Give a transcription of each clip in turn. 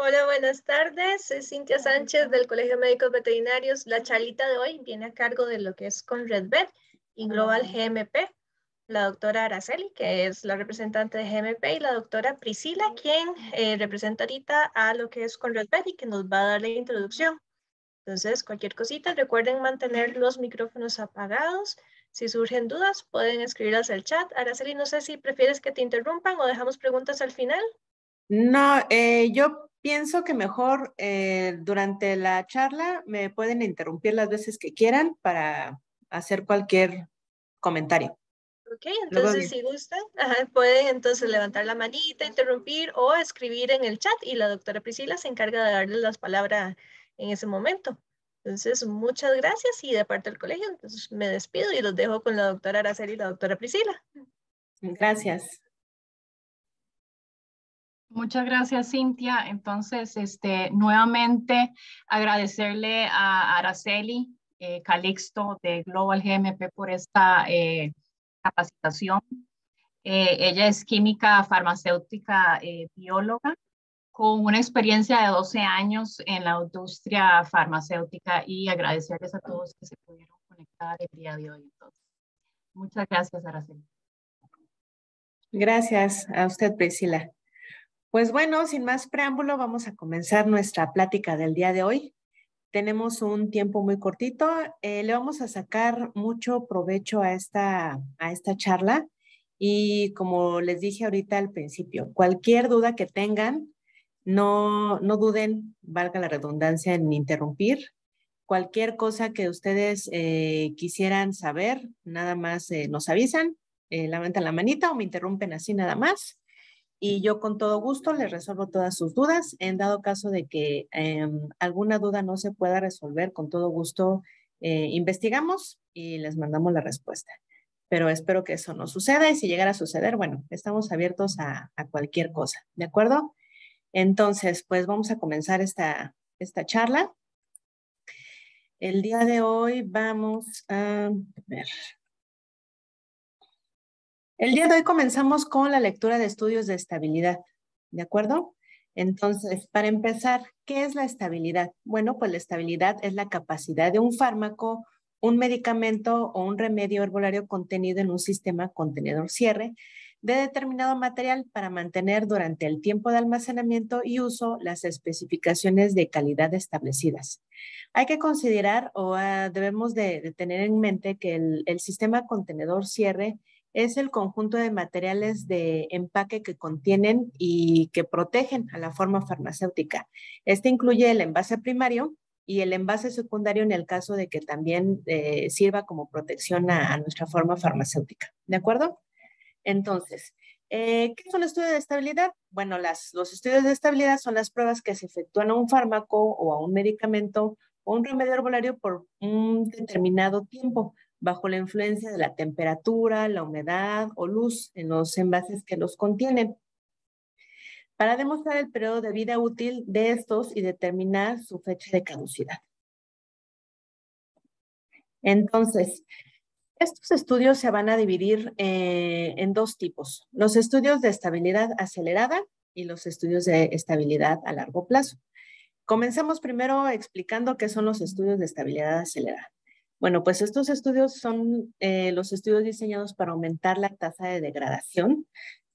Hola, buenas tardes. Soy Cintia Sánchez del Colegio de Médicos Veterinarios. La charlita de hoy viene a cargo de lo que es con RedBet y Global ah. GMP. La doctora Araceli, que es la representante de GMP, y la doctora Priscila, quien eh, representa ahorita a lo que es con RedBet y que nos va a dar la introducción. Entonces, cualquier cosita, recuerden mantener los micrófonos apagados. Si surgen dudas, pueden escribirlas al chat. Araceli, no sé si prefieres que te interrumpan o dejamos preguntas al final. No, eh, yo Pienso que mejor eh, durante la charla me pueden interrumpir las veces que quieran para hacer cualquier comentario. Ok, entonces si gustan, pueden entonces levantar la manita, interrumpir o escribir en el chat y la doctora Priscila se encarga de darle las palabras en ese momento. Entonces, muchas gracias y de parte del colegio, entonces me despido y los dejo con la doctora Araceli y la doctora Priscila. Gracias. Muchas gracias, Cintia. Entonces, este, nuevamente agradecerle a Araceli eh, Calixto de Global GMP por esta eh, capacitación. Eh, ella es química farmacéutica bióloga con una experiencia de 12 años en la industria farmacéutica y agradecerles a todos que se pudieron conectar el día de hoy. muchas gracias, Araceli. Gracias a usted, Priscila. Pues bueno, sin más preámbulo, vamos a comenzar nuestra plática del día de hoy. Tenemos un tiempo muy cortito. Eh, le vamos a sacar mucho provecho a esta, a esta charla. Y como les dije ahorita al principio, cualquier duda que tengan, no, no duden, valga la redundancia, en interrumpir. Cualquier cosa que ustedes eh, quisieran saber, nada más eh, nos avisan, levantan la manita o me interrumpen así nada más y yo con todo gusto les resuelvo todas sus dudas. En dado caso de que em, alguna duda no se pueda resolver, con todo gusto eh, investigamos y les mandamos la respuesta. Pero espero que eso no suceda y si llegara a suceder, bueno, estamos abiertos a, cualquier cosa, ¿de acuerdo? Entonces, pues vamos a comenzar esta, esta charla. El día de hoy vamos a ver, el día de hoy comenzamos con la lectura de estudios de estabilidad, ¿de acuerdo? Entonces, para empezar, ¿qué es la estabilidad? Bueno, pues la estabilidad es la capacidad de un fármaco, un medicamento o un remedio herbolario contenido en un sistema contenedor cierre de determinado material para mantener durante el tiempo de almacenamiento y uso las especificaciones de calidad establecidas. Hay que considerar o ah, debemos de, tener en mente que el, el sistema contenedor cierre es el conjunto de materiales de empaque que contienen y que protegen a la forma farmacéutica. Este incluye el envase primario y el envase secundario en el caso de que también eh, sirva como protección a, nuestra forma farmacéutica. ¿De acuerdo? Entonces, eh, ¿qué son los estudios de estabilidad? Bueno, los estudios de estabilidad son las pruebas que se efectúan a un fármaco o a un medicamento o un remedio herbolario por un determinado tiempo bajo la influencia de la temperatura, la humedad o luz en los envases que los contienen. Para demostrar el periodo de vida útil de estos y determinar su fecha de caducidad. Entonces, estos estudios se van a dividir eh, en dos tipos, los estudios de estabilidad acelerada y los estudios de estabilidad a largo plazo. Comenzamos primero explicando qué son los estudios de estabilidad acelerada. Bueno, pues estos estudios son eh, los estudios diseñados para aumentar la tasa de degradación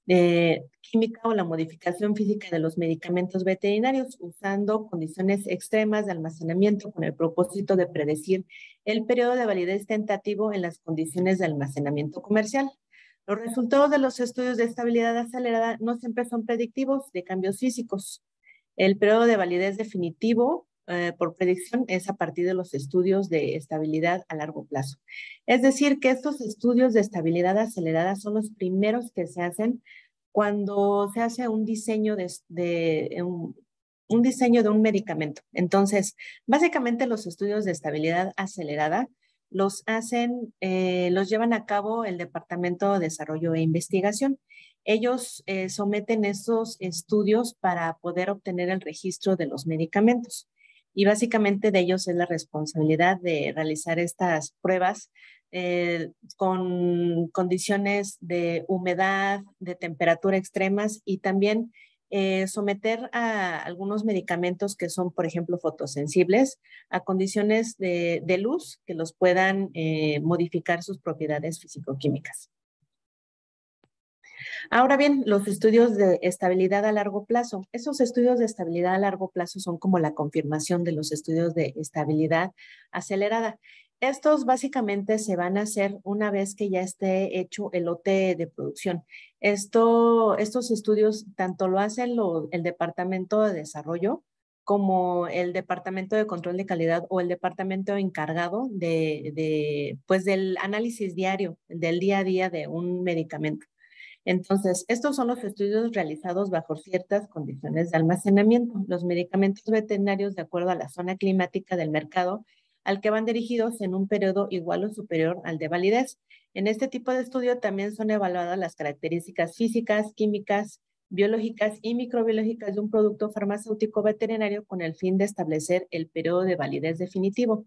de eh, química o la modificación física de los medicamentos veterinarios usando condiciones extremas de almacenamiento con el propósito de predecir el periodo de validez tentativo en las condiciones de almacenamiento comercial. Los resultados de los estudios de estabilidad acelerada no siempre son predictivos de cambios físicos. El periodo de validez definitivo eh, por predicción es a partir de los estudios de estabilidad a largo plazo. Es decir, que estos estudios de estabilidad acelerada son los primeros que se hacen cuando se hace un diseño de, eh, un, diseño de un medicamento. Entonces, básicamente los estudios de estabilidad acelerada los hacen, eh, los llevan a cabo el Departamento de Desarrollo e Investigación. Ellos someten esos estudios para poder obtener el registro de los medicamentos y básicamente de ellos es la responsabilidad de realizar estas pruebas eh, con condiciones de humedad, de temperatura extremas y también eh, someter a algunos medicamentos que son, por ejemplo, fotosensibles a condiciones de, luz que los puedan eh, modificar sus propiedades fisicoquímicas. Ahora bien, los estudios de estabilidad a largo plazo. Esos estudios de estabilidad a largo plazo son como la confirmación de los estudios de estabilidad acelerada. Estos básicamente se van a hacer una vez que ya esté hecho el lote de producción. Esto, estos estudios tanto lo hacen el Departamento de Desarrollo como el Departamento de Control de Calidad o el departamento encargado de, de, pues del análisis diario, del día a día de un medicamento. Entonces, estos son los estudios realizados bajo ciertas condiciones de almacenamiento. Los medicamentos veterinarios, de acuerdo a la zona climática del mercado, al que van dirigidos en un periodo igual o superior al de validez. En este tipo de estudio también son evaluadas las características físicas, químicas, biológicas y microbiológicas de un producto farmacéutico veterinario con el fin de establecer el periodo de validez definitivo.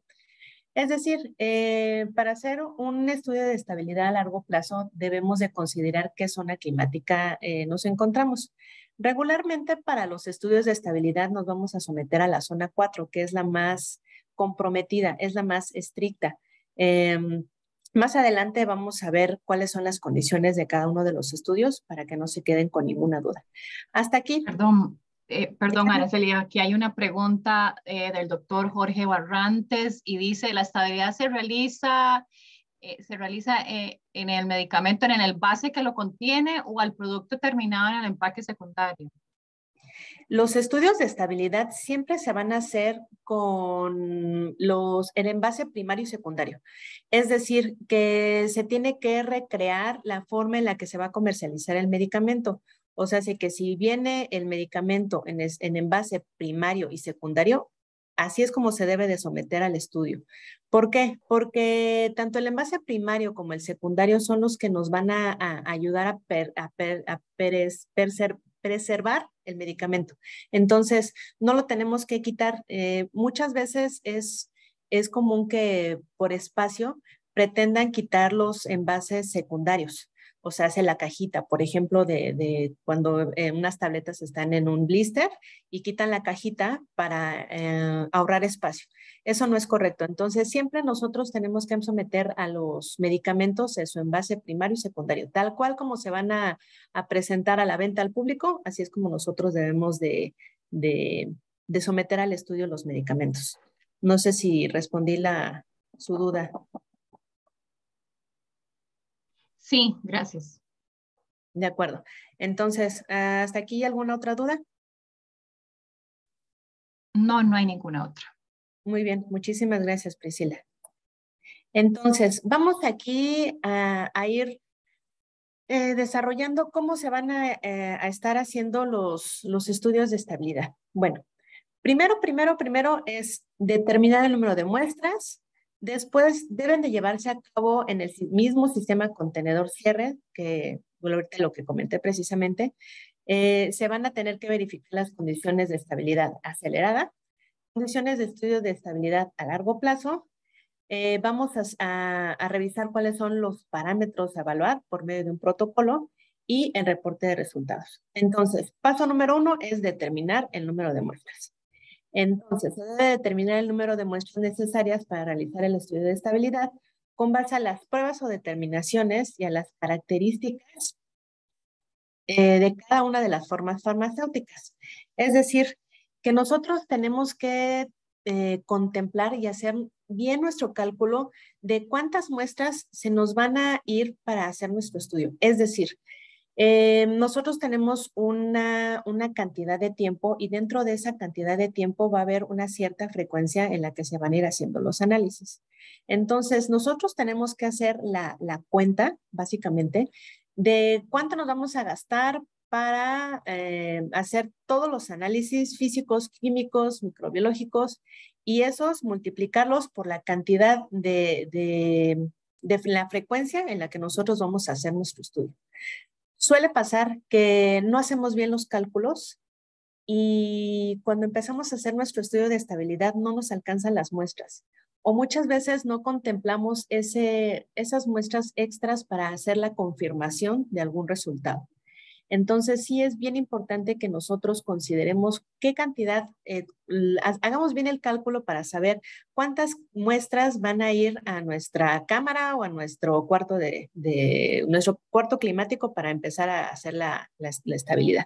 Es decir, eh, para hacer un estudio de estabilidad a largo plazo debemos de considerar qué zona climática eh, nos encontramos. Regularmente para los estudios de estabilidad nos vamos a someter a la zona 4, que es la más comprometida, es la más estricta. Em, más adelante vamos a ver cuáles son las condiciones de cada uno de los estudios para que no se queden con ninguna duda. Hasta aquí. Perdón, eh, perdón, Araceli, aquí hay una pregunta eh, del doctor Jorge Barrantes y dice, ¿la estabilidad se realiza, eh, se realiza en el medicamento, en el envase que lo contiene o al producto terminado en el empaque secundario? Los estudios de estabilidad siempre se van a hacer con los, el envase primario y secundario. Es decir, que se tiene que recrear la forma en la que se va a comercializar el medicamento. O sea, sé que si viene el medicamento en, envase primario y secundario, así es como se debe de someter al estudio. ¿Por qué? Porque tanto el envase primario como el secundario son los que nos van a, ayudar a, preservar el medicamento. Entonces, no lo tenemos que quitar. Eh, muchas veces es común que por espacio pretendan quitar los envases secundarios o se hace la cajita, por ejemplo, de, cuando eh, unas tabletas están en un blister y quitan la cajita para eh, ahorrar espacio. Eso no es correcto. Entonces, siempre nosotros tenemos que someter a los medicamentos en su envase primario y secundario, tal cual como se van a, presentar a la venta al público, así es como nosotros debemos de, de someter al estudio los medicamentos. No sé si respondí la, su duda. Sí, gracias. De acuerdo. Entonces, ah, ¿hasta aquí alguna otra duda? No, no hay ninguna otra. Muy bien, muchísimas gracias, Priscila. Entonces, vamos aquí a, ir eh, desarrollando cómo se van a, eh, estar haciendo los, estudios de estabilidad. Bueno, primero, primero, primero es determinar el número de muestras, Después deben de llevarse a cabo en el mismo sistema contenedor cierre, que ahorita lo que comenté precisamente, eh, se van a tener que verificar las condiciones de estabilidad acelerada, condiciones de estudio de estabilidad a largo plazo. Eh, vamos a, a revisar cuáles son los parámetros a evaluar por medio de un protocolo y el reporte de resultados. Entonces, paso número uno es determinar el número de muestras. Entonces, se debe determinar el número de muestras necesarias para realizar el estudio de estabilidad con base a las pruebas o determinaciones y a las características eh, de cada una de las formas farmacéuticas. Es decir, que nosotros tenemos que eh, contemplar y hacer bien nuestro cálculo de cuántas muestras se nos van a ir para hacer nuestro estudio. Es decir, eh, nosotros tenemos una, una, cantidad de tiempo y dentro de esa cantidad de tiempo va a haber una cierta frecuencia en la que se van a ir haciendo los análisis. Entonces, nosotros tenemos que hacer la, la cuenta, básicamente, de cuánto nos vamos a gastar para eh, hacer todos los análisis físicos, químicos, microbiológicos y esos multiplicarlos por la cantidad de de la frecuencia en la que nosotros vamos a hacer nuestro estudio. Suele pasar que no hacemos bien los cálculos y cuando empezamos a hacer nuestro estudio de estabilidad no nos alcanzan las muestras o muchas veces no contemplamos esas muestras extras para hacer la confirmación de algún resultado. Entonces, sí es bien importante que nosotros consideremos qué cantidad, eh, hagamos bien el cálculo para saber cuántas muestras van a ir a nuestra cámara o a nuestro cuarto, de, nuestro cuarto climático para empezar a hacer la, estabilidad.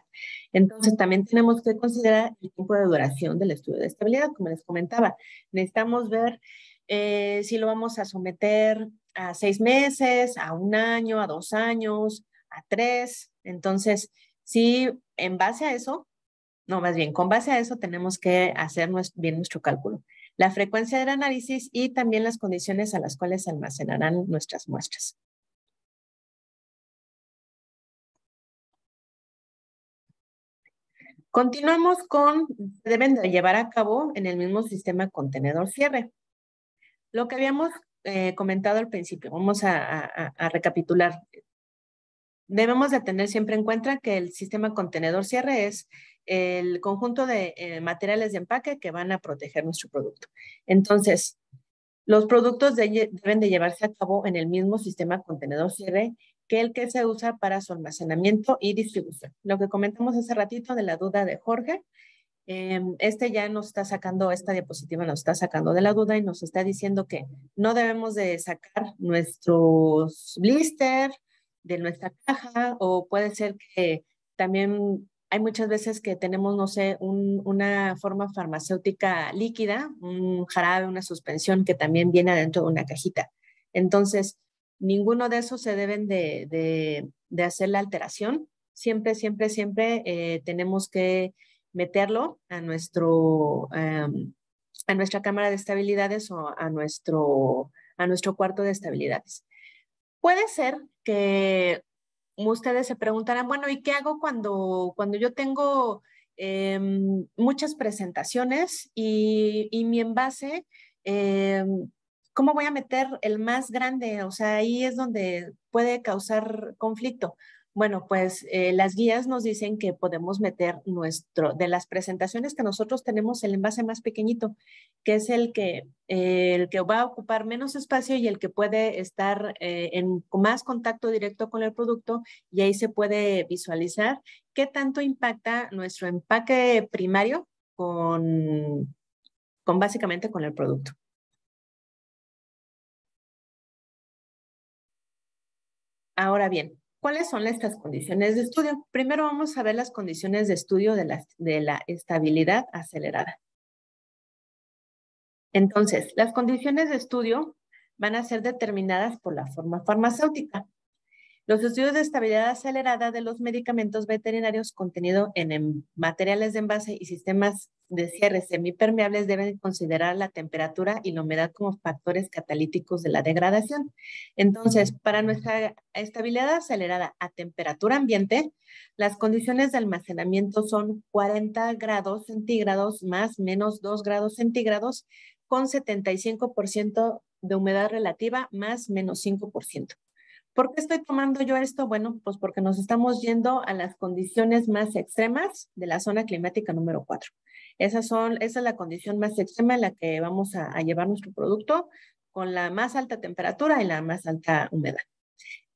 Entonces, también tenemos que considerar el tiempo de duración del estudio de estabilidad, como les comentaba. Necesitamos ver eh, si lo vamos a someter a seis meses, a un año, a dos años, a tres. Entonces, si en base a eso, no, más bien, con base a eso tenemos que hacer bien nuestro cálculo. La frecuencia del análisis y también las condiciones a las cuales se almacenarán nuestras muestras. Continuamos con, deben de llevar a cabo en el mismo sistema contenedor cierre. Lo que habíamos eh, comentado al principio, vamos a recapitular debemos de tener siempre en cuenta que el sistema contenedor cierre es el conjunto de eh, materiales de empaque que van a proteger nuestro producto. Entonces, los productos deben de llevarse a cabo en el mismo sistema contenedor cierre que el que se usa para su almacenamiento y distribución. Lo que comentamos hace ratito de la duda de Jorge, eh, este ya nos está sacando, esta diapositiva nos está sacando de la duda y nos está diciendo que no debemos de sacar nuestros blister, de nuestra caja o puede ser que también hay muchas veces que tenemos, no sé, una forma farmacéutica líquida, un jarabe, una suspensión que también viene adentro de una cajita. Entonces, ninguno de esos se deben de, hacer la alteración. Siempre, siempre, siempre eh, tenemos que meterlo a, nuestro, em, a nuestra cámara de estabilidades o a nuestro, a nuestro cuarto de estabilidades. Puede ser que ustedes se preguntarán, bueno, ¿y qué hago cuando, cuando yo tengo em, muchas presentaciones y, y mi envase, em, ¿cómo voy a meter el más grande? O sea, ahí es donde puede causar conflicto. Bueno, pues eh, las guías nos dicen que podemos meter nuestro, de las presentaciones que nosotros tenemos, el envase más pequeñito, que es el que, eh, el que va a ocupar menos espacio y el que puede estar eh, en más contacto directo con el producto y ahí se puede visualizar qué tanto impacta nuestro empaque primario con básicamente con el producto. Ahora bien, ¿Cuáles son estas condiciones de estudio? Primero vamos a ver las condiciones de estudio de la, estabilidad acelerada. Entonces, las condiciones de estudio van a ser determinadas por la forma farmacéutica. Los estudios de estabilidad acelerada de los medicamentos veterinarios contenidos en, en, materiales de envase y sistemas de cierre semipermeables deben considerar la temperatura y la humedad como factores catalíticos de la degradación. Entonces, para nuestra estabilidad acelerada a temperatura ambiente, las condiciones de almacenamiento son 40 grados centígrados más menos 2 grados centígrados con 75% de humedad relativa más menos 5%. ¿Por qué estoy tomando yo esto? Bueno, pues porque nos estamos yendo a las condiciones más extremas de la zona climática número 4. Esas esa es la condición más extrema en la que vamos a, a llevar nuestro producto con la más alta temperatura y la más alta humedad.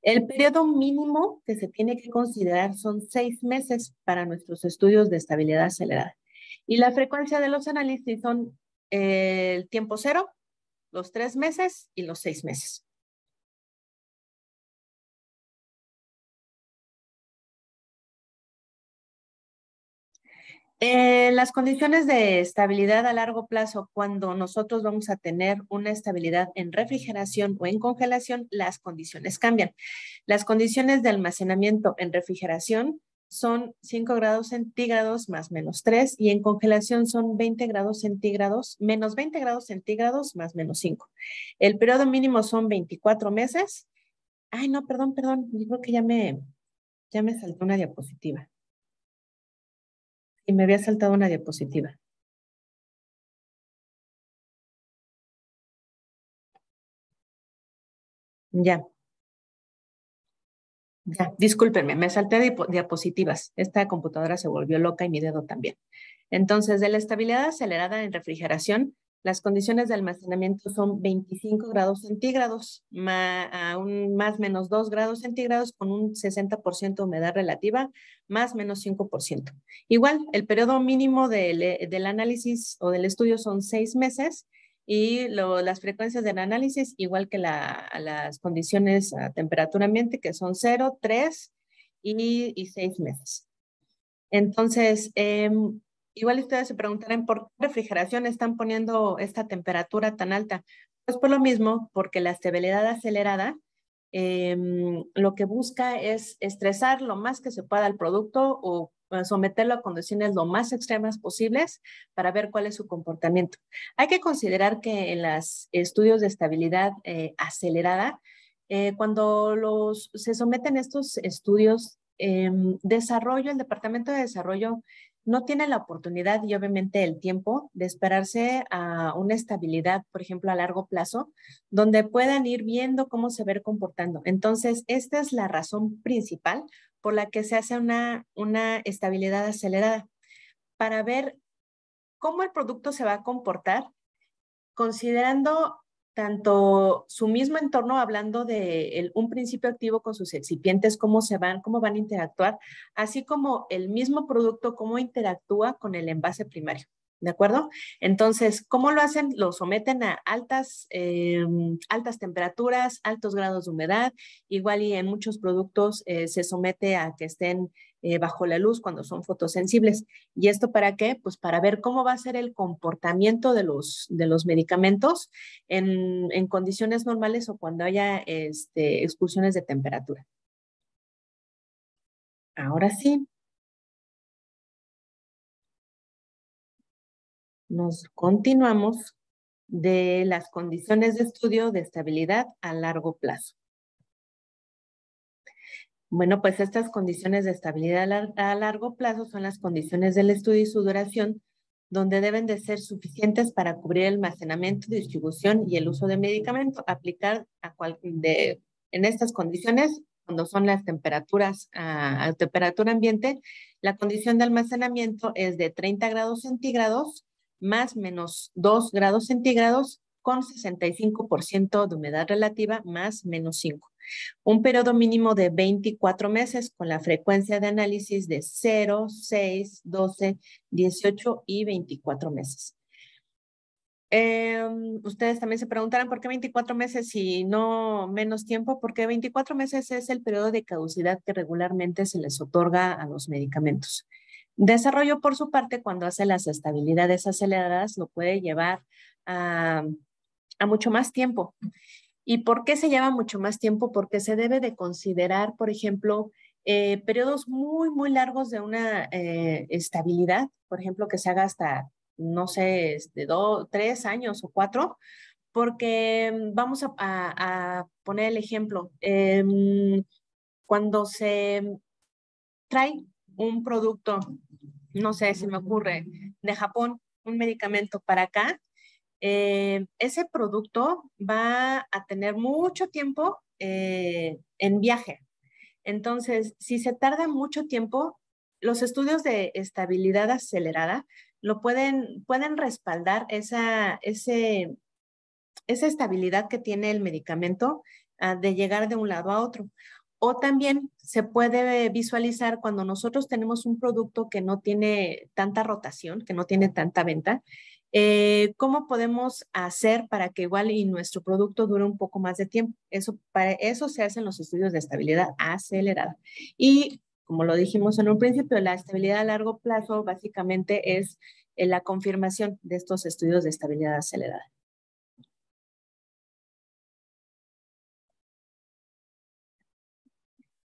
El periodo mínimo que se tiene que considerar son seis meses para nuestros estudios de estabilidad acelerada. Y la frecuencia de los análisis son eh, el tiempo cero, los tres meses y los seis meses. Eh, las condiciones de estabilidad a largo plazo, cuando nosotros vamos a tener una estabilidad en refrigeración o en congelación, las condiciones cambian. Las condiciones de almacenamiento en refrigeración son 5 grados centígrados más menos 3 y en congelación son 20 grados centígrados menos 20 grados centígrados más menos 5. El periodo mínimo son 24 meses. Ay, no, perdón, perdón, yo creo que ya me, ya me saltó una diapositiva. Y me había saltado una diapositiva. Ya. Ya, discúlpenme, me salté diapositivas. Esta computadora se volvió loca y mi dedo también. Entonces, de la estabilidad acelerada en refrigeración, las condiciones de almacenamiento son 25 grados centígrados, más, o menos 2 grados centígrados con un 60% de humedad relativa, más menos 5%. Igual, el periodo mínimo del, del análisis o del estudio son 6 meses y las frecuencias del análisis, igual que las condiciones a temperatura ambiente, que son 0, 3 y, 6 meses. Entonces, em, Igual ustedes se preguntarán por qué refrigeración están poniendo esta temperatura tan alta. Pues por lo mismo, porque la estabilidad acelerada em, lo que busca es estresar lo más que se pueda al producto o eh, someterlo a condiciones lo más extremas posibles para ver cuál es su comportamiento. Hay que considerar que en los estudios de estabilidad eh, acelerada, eh, cuando los, se someten estos estudios, em, desarrollo, el Departamento de Desarrollo no tiene la oportunidad y obviamente el tiempo de esperarse a una estabilidad, por ejemplo, a largo plazo, donde puedan ir viendo cómo se ver comportando. Entonces, esta es la razón principal por la que se hace una, una estabilidad acelerada, para ver cómo el producto se va a comportar considerando tanto su mismo entorno, hablando de un principio activo con sus excipientes, cómo se van, cómo van a interactuar, así como el mismo producto, cómo interactúa con el envase primario. ¿De acuerdo? Entonces, ¿cómo lo hacen? Lo someten a altas, eh, altas temperaturas, altos grados de humedad, igual y en muchos productos eh, se somete a que estén eh, bajo la luz cuando son fotosensibles. ¿Y esto para qué? Pues para ver cómo va a ser el comportamiento de los, de los medicamentos en, condiciones normales o cuando haya este, excursiones de temperatura. Ahora sí. Nos continuamos de las condiciones de estudio de estabilidad a largo plazo. Bueno, pues estas condiciones de estabilidad a largo plazo son las condiciones del estudio y su duración, donde deben de ser suficientes para cubrir el almacenamiento, distribución y el uso de medicamentos. Aplicar a de, en estas condiciones, cuando son las temperaturas a, ah, a temperatura ambiente, la condición de almacenamiento es de 30 grados centígrados más menos 2 grados centígrados con 65% de humedad relativa más menos 5. Un periodo mínimo de 24 meses con la frecuencia de análisis de 0, 6, 12, 18 y 24 meses. Em, ustedes también se preguntarán por qué 24 meses y no menos tiempo, porque 24 meses es el periodo de caducidad que regularmente se les otorga a los medicamentos. Desarrollo, por su parte, cuando hace las estabilidades aceleradas, lo puede llevar a mucho más tiempo. ¿Y por qué se lleva mucho más tiempo? Porque se debe de considerar, por ejemplo, eh, periodos muy, muy largos de una eh, estabilidad, por ejemplo, que se haga hasta, no sé, de este, dos, tres años o cuatro, porque mm, vamos a, poner el ejemplo. Em, cuando se mm, trae un producto, no sé si me ocurre, de Japón, un medicamento para acá, eh, ese producto va a tener mucho tiempo eh, en viaje. Entonces, si se tarda mucho tiempo, los estudios de estabilidad acelerada lo pueden, respaldar esa, estabilidad que tiene el medicamento ah, de llegar de un lado a otro. O también se puede visualizar cuando nosotros tenemos un producto que no tiene tanta rotación, que no tiene tanta venta, eh, ¿Cómo podemos hacer para que igual y nuestro producto dure un poco más de tiempo? Eso, para eso se hacen los estudios de estabilidad acelerada. Y como lo dijimos en un principio, la estabilidad a largo plazo básicamente es eh, la confirmación de estos estudios de estabilidad acelerada.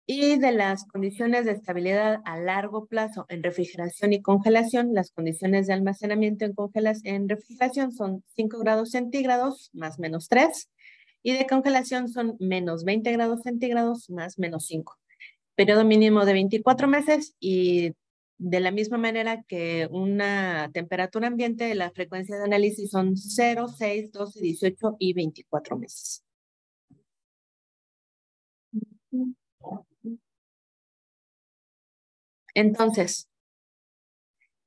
y de las condiciones de estabilidad a largo plazo en refrigeración y congelación, las condiciones de almacenamiento en, congelación, en refrigeración son 5 grados centígrados más menos 3 y de congelación son menos 20 grados centígrados más menos 5. Periodo mínimo de 24 meses y de la misma manera que una temperatura ambiente, la frecuencia de análisis son 0, 6, 12, 18 y 24 meses. Entonces,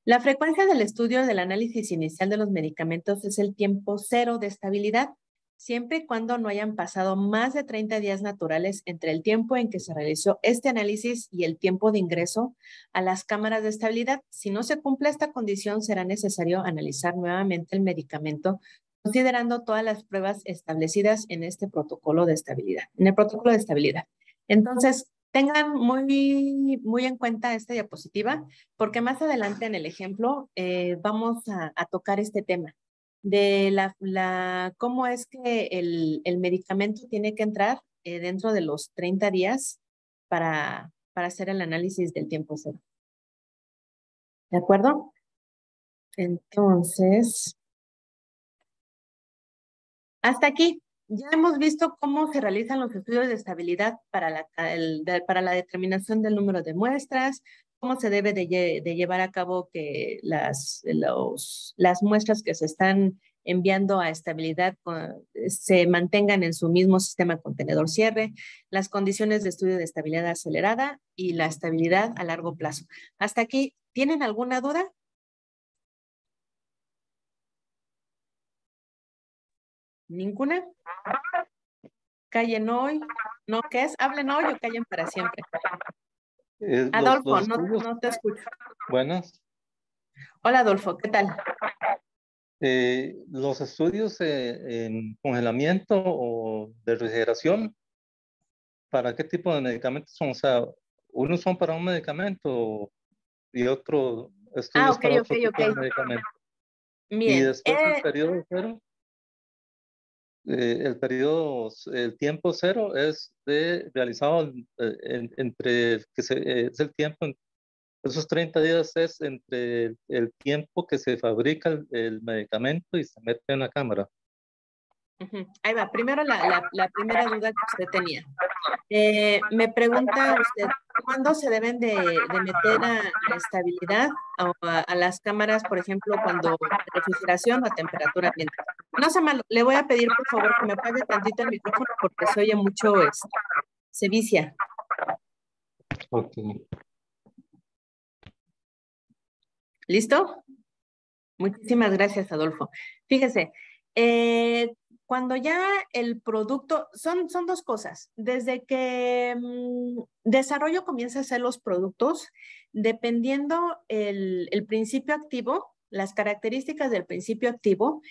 la frecuencia del estudio del análisis inicial de los medicamentos es el tiempo cero de estabilidad, siempre y cuando no hayan pasado más de 30 días naturales entre el tiempo en que se realizó este análisis y el tiempo de ingreso a las cámaras de estabilidad. Si no se cumple esta condición, será necesario analizar nuevamente el medicamento considerando todas las pruebas establecidas en este protocolo de estabilidad, en el protocolo de estabilidad. Entonces, Tengan muy, muy en cuenta esta diapositiva porque más adelante en el ejemplo eh, vamos a, tocar este tema de la, cómo es que el, medicamento tiene que entrar eh, dentro de los 30 días para, para hacer el análisis del tiempo cero. ¿De acuerdo? Entonces, hasta aquí. Ya hemos visto cómo se realizan los estudios de estabilidad para la, para la determinación del número de muestras, cómo se debe de, llevar a cabo que las, las muestras que se están enviando a estabilidad ah, se mantengan en su mismo sistema contenedor cierre, las condiciones de estudio de estabilidad acelerada y la estabilidad a largo plazo. Hasta aquí, ¿tienen alguna duda? ¿Ninguna? Callen hoy. No, ¿qué es? Hablen hoy o callen para siempre. Eh, Adolfo, no, no, te escucho. Buenas. Hola, Adolfo, ¿qué tal? Eh, los estudios eh, en congelamiento o de refrigeración, ¿para qué tipo de medicamentos son? O sea, unos son para un medicamento y otro estudios ah, para medicamento. y después el periodo eh, el periodo, el tiempo cero es de, realizado eh, entre, que es el tiempo, esos 30 días es entre el, tiempo que se fabrica el, medicamento y se mete en la cámara. Ahí va, primero la, primera duda que usted tenía. Eh, me pregunta usted, ¿cuándo se deben de, meter a, estabilidad a, las cámaras, por ejemplo, cuando refrigeración o temperatura ambiente? No se mal, le voy a pedir por favor que me apague tantito el micrófono porque se oye mucho, esto. se vicia. Ok. ¿Listo? Muchísimas gracias, Adolfo. Fíjese, eh, cuando ya el producto, son, son dos cosas, desde que mm, desarrollo comienza a hacer los productos, dependiendo el, principio activo, las características del principio activo,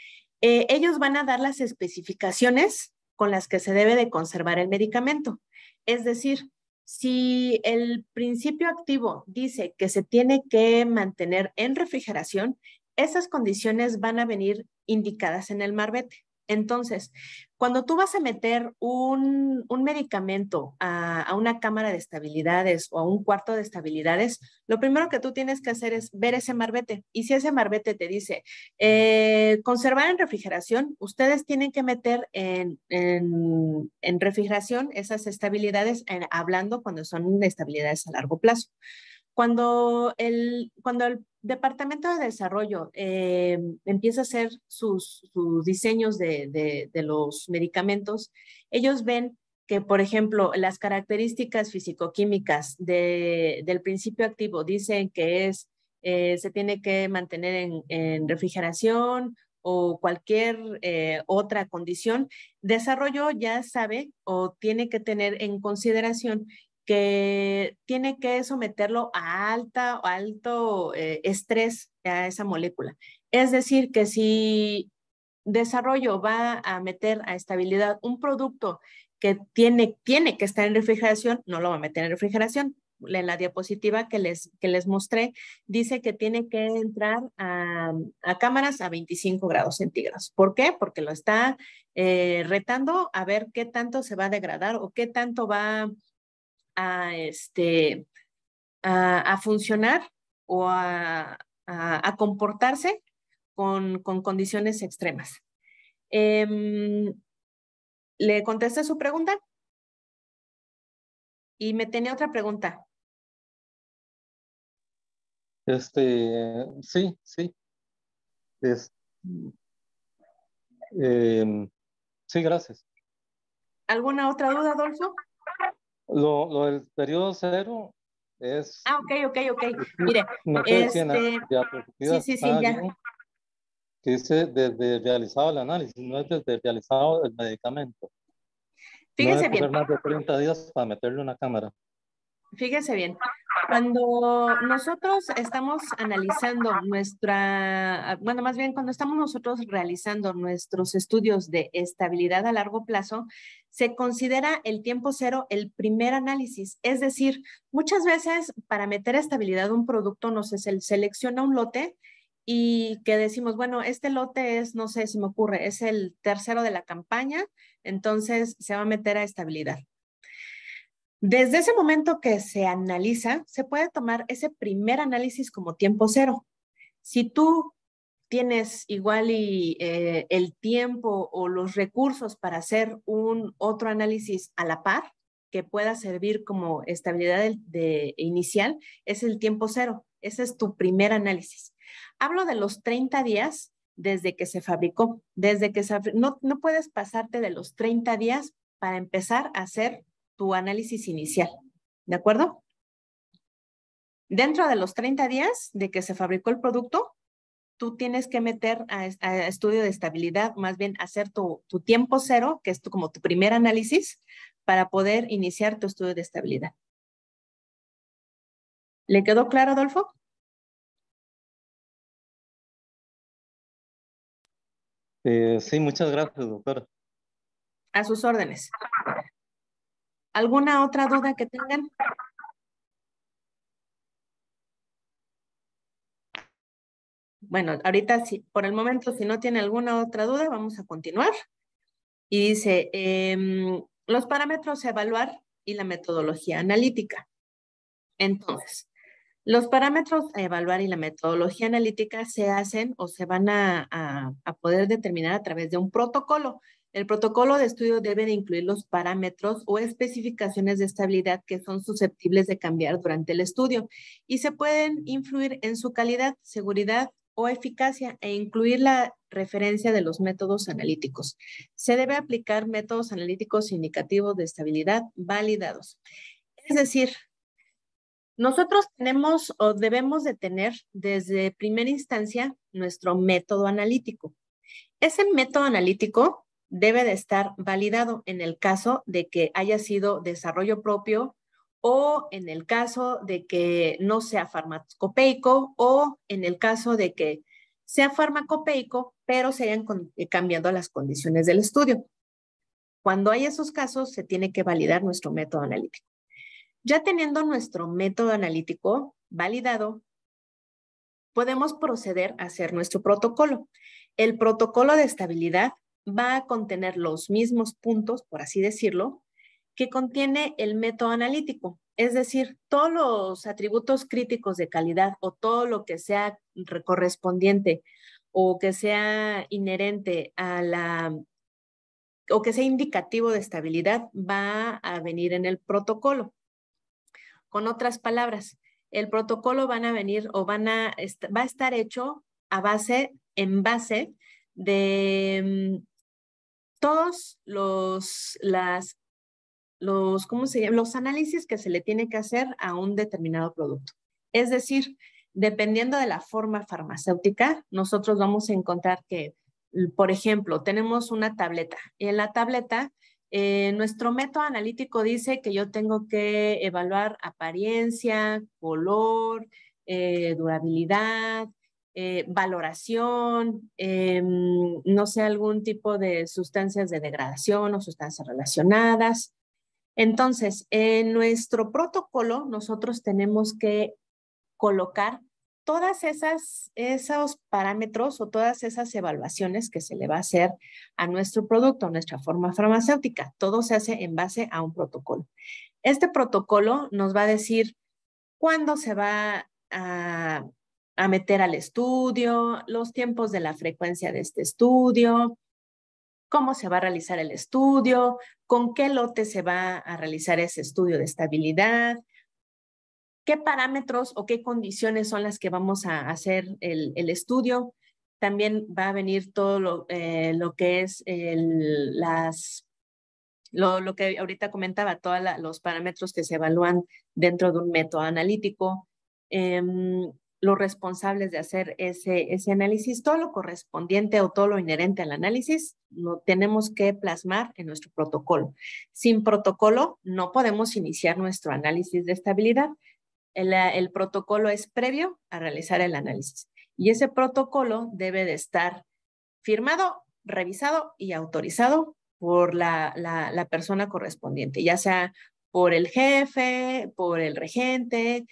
eh, ellos van a dar las especificaciones con las que se debe de conservar el medicamento. Es decir, si el principio activo dice que se tiene que mantener en refrigeración, esas condiciones van a venir indicadas en el marbete. Entonces, cuando tú vas a meter un, medicamento a, una cámara de estabilidades o a un cuarto de estabilidades, lo primero que tú tienes que hacer es ver ese marbete. Y si ese marbete te dice, eh, conservar en refrigeración, ustedes tienen que meter en, refrigeración esas estabilidades, hablando cuando son estabilidades a largo plazo. Cuando el, cuando el Departamento de Desarrollo eh, empieza a hacer sus, diseños de, los medicamentos, ellos ven que, por ejemplo, las características fisicoquímicas del principio activo dicen que es, eh, se tiene que mantener en, refrigeración o cualquier eh, otra condición, desarrollo ya sabe o tiene que tener en consideración que tiene que someterlo a alta o alto eh, estrés a esa molécula. Es decir, que si desarrollo va a meter a estabilidad un producto que tiene, tiene que estar en refrigeración, no lo va a meter en refrigeración. En la diapositiva que les, que les mostré, dice que tiene que entrar a, cámaras a 25 grados centígrados. ¿Por qué? Porque lo está eh, retando a ver qué tanto se va a degradar o qué tanto va a, este, a, funcionar o a, comportarse con, condiciones extremas. Em, ¿Le contesté su pregunta? Y me tenía otra pregunta. Este, sí, sí. Em, sí, gracias. ¿Alguna otra duda, Adolfo? Lo, del periodo cero es... Ah, ok, ok, ok. Mire, no este... Pues, sí, sí, sí, ya. Que dice eh, desde realizado el análisis, no es desde realizado el medicamento. Fíjese no bien. más de 30 días para meterle una cámara. Fíjese bien, cuando nosotros estamos analizando nuestra, bueno, más bien cuando estamos nosotros realizando nuestros estudios de estabilidad a largo plazo, se considera el tiempo cero el primer análisis. Es decir, muchas veces para meter a estabilidad un producto, no sé, se selecciona un lote y que decimos, bueno, este lote es, no sé, si me ocurre, es el tercero de la campaña, entonces se va a meter a estabilidad. Desde ese momento que se analiza, se puede tomar ese primer análisis como tiempo cero. Si tú tienes igual eh, el tiempo o los recursos para hacer un otro análisis a la par que pueda servir como estabilidad de, inicial, es el tiempo cero. Ese es tu primer análisis. Hablo de los 30 días desde que se fabricó, desde que no, no puedes pasarte de los 30 días para empezar a hacer tu análisis inicial, ¿de acuerdo? Dentro de los 30 días de que se fabricó el producto, tú tienes que meter a, estudio de estabilidad, más bien hacer tu, tiempo cero, que es como tu primer análisis, para poder iniciar tu estudio de estabilidad. ¿Le quedó claro, Adolfo? Eh, sí, muchas gracias, doctora. A sus órdenes. ¿Alguna otra duda que tengan? bueno, ahorita si, por el momento, si no tiene alguna otra duda, vamos a continuar. Y dice, em, los parámetros a evaluar y la metodología analítica. Entonces, los parámetros a evaluar y la metodología analítica se hacen o se van a, a poder determinar a través de un protocolo. El protocolo de estudio debe de incluir los parámetros o especificaciones de estabilidad que son susceptibles de cambiar durante el estudio y se pueden influir en su calidad, seguridad o eficacia e incluir la referencia de los métodos analíticos. Se debe aplicar métodos analíticos indicativos de estabilidad validados. Es decir, nosotros tenemos o debemos de tener desde primera instancia nuestro método analítico. Ese método analítico debe de estar validado en el caso de que haya sido desarrollo propio, o en el caso de que no sea farmacopeico o en el caso de que sea farmacopeico, pero se hayan eh, cambiado las condiciones del estudio. Cuando hay esos casos, se tiene que validar nuestro método analítico. Ya teniendo nuestro método analítico validado, podemos proceder a hacer nuestro protocolo. El protocolo de estabilidad va a contener los mismos puntos, por así decirlo, que contiene el método analítico, es decir, todos los atributos críticos de calidad o todo lo que sea correspondiente o que sea inherente a la o que sea indicativo de estabilidad va a venir en el protocolo. Con otras palabras, el protocolo van a venir o van a va a estar hecho a base en base de mm, todos los las los, análisis que se le tiene que hacer a un determinado producto. Es decir, dependiendo de la forma farmacéutica, nosotros vamos a encontrar que, por ejemplo, tenemos una tableta. en la tableta, eh, nuestro método analítico dice que yo tengo que evaluar apariencia, color, eh, durabilidad, eh, valoración, no sé, algún tipo de sustancias de degradación o sustancias relacionadas, entonces, en nuestro protocolo nosotros tenemos que colocar todas esas esos parámetros o todas esas evaluaciones que se le va a hacer a nuestro producto, a nuestra forma farmacéutica, todo se hace en base a un protocolo. Este protocolo nos va a decir cuándo se va a meter al estudio, los tiempos de la frecuencia de este estudio, cómo se va a realizar el estudio, con qué lote se va a realizar ese estudio de estabilidad, qué parámetros o qué condiciones son las que vamos a hacer el, estudio. También va a venir todo lo, eh, que es las, lo, que ahorita comentaba, todos los parámetros que se evalúan dentro de un método analítico. Em, los responsables de hacer ese, análisis, todo lo correspondiente o todo lo inherente al análisis, lo tenemos que plasmar en nuestro protocolo. Sin protocolo no podemos iniciar nuestro análisis de estabilidad. El, protocolo es previo a realizar el análisis y ese protocolo debe de estar firmado, revisado y autorizado por la persona correspondiente, ya sea por el jefe, por el regente,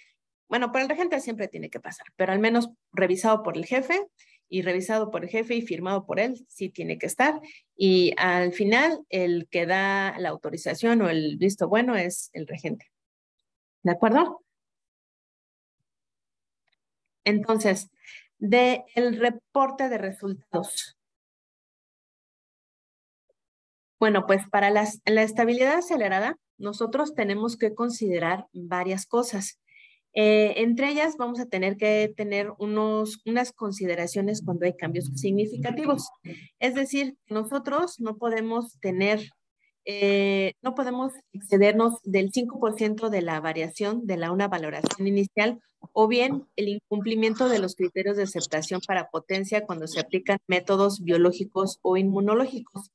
bueno, por el regente siempre tiene que pasar, pero al menos revisado por el jefe y revisado por el jefe y firmado por él, sí tiene que estar. Y al final, el que da la autorización o el visto bueno es el regente. ¿De acuerdo? Entonces, del el reporte de resultados. Bueno, pues para la estabilidad acelerada, nosotros tenemos que considerar varias cosas. Eh, entre ellas vamos a tener que tener unos, unas consideraciones cuando hay cambios significativos. Es decir, nosotros no podemos tener, eh, no podemos excedernos del 5% de la variación de la una valoración inicial o bien el incumplimiento de los criterios de aceptación para potencia cuando se aplican métodos biológicos o inmunológicos.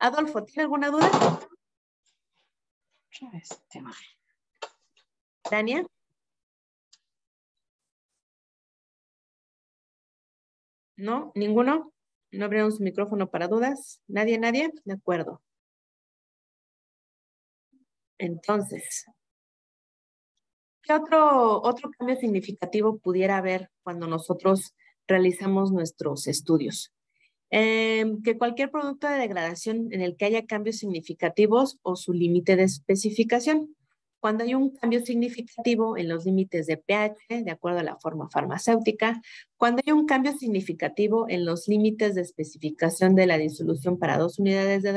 Adolfo, ¿tiene alguna duda? Este, Dania. ¿No? ¿Ninguno? ¿No abrieron un micrófono para dudas? ¿Nadie, nadie? De acuerdo. Entonces, ¿qué otro, cambio significativo pudiera haber cuando nosotros realizamos nuestros estudios? Eh, que cualquier producto de degradación en el que haya cambios significativos o su límite de especificación cuando hay un cambio significativo en los límites de pH, de acuerdo a la forma farmacéutica, cuando hay un cambio significativo en los límites de especificación de la disolución para dos unidades de,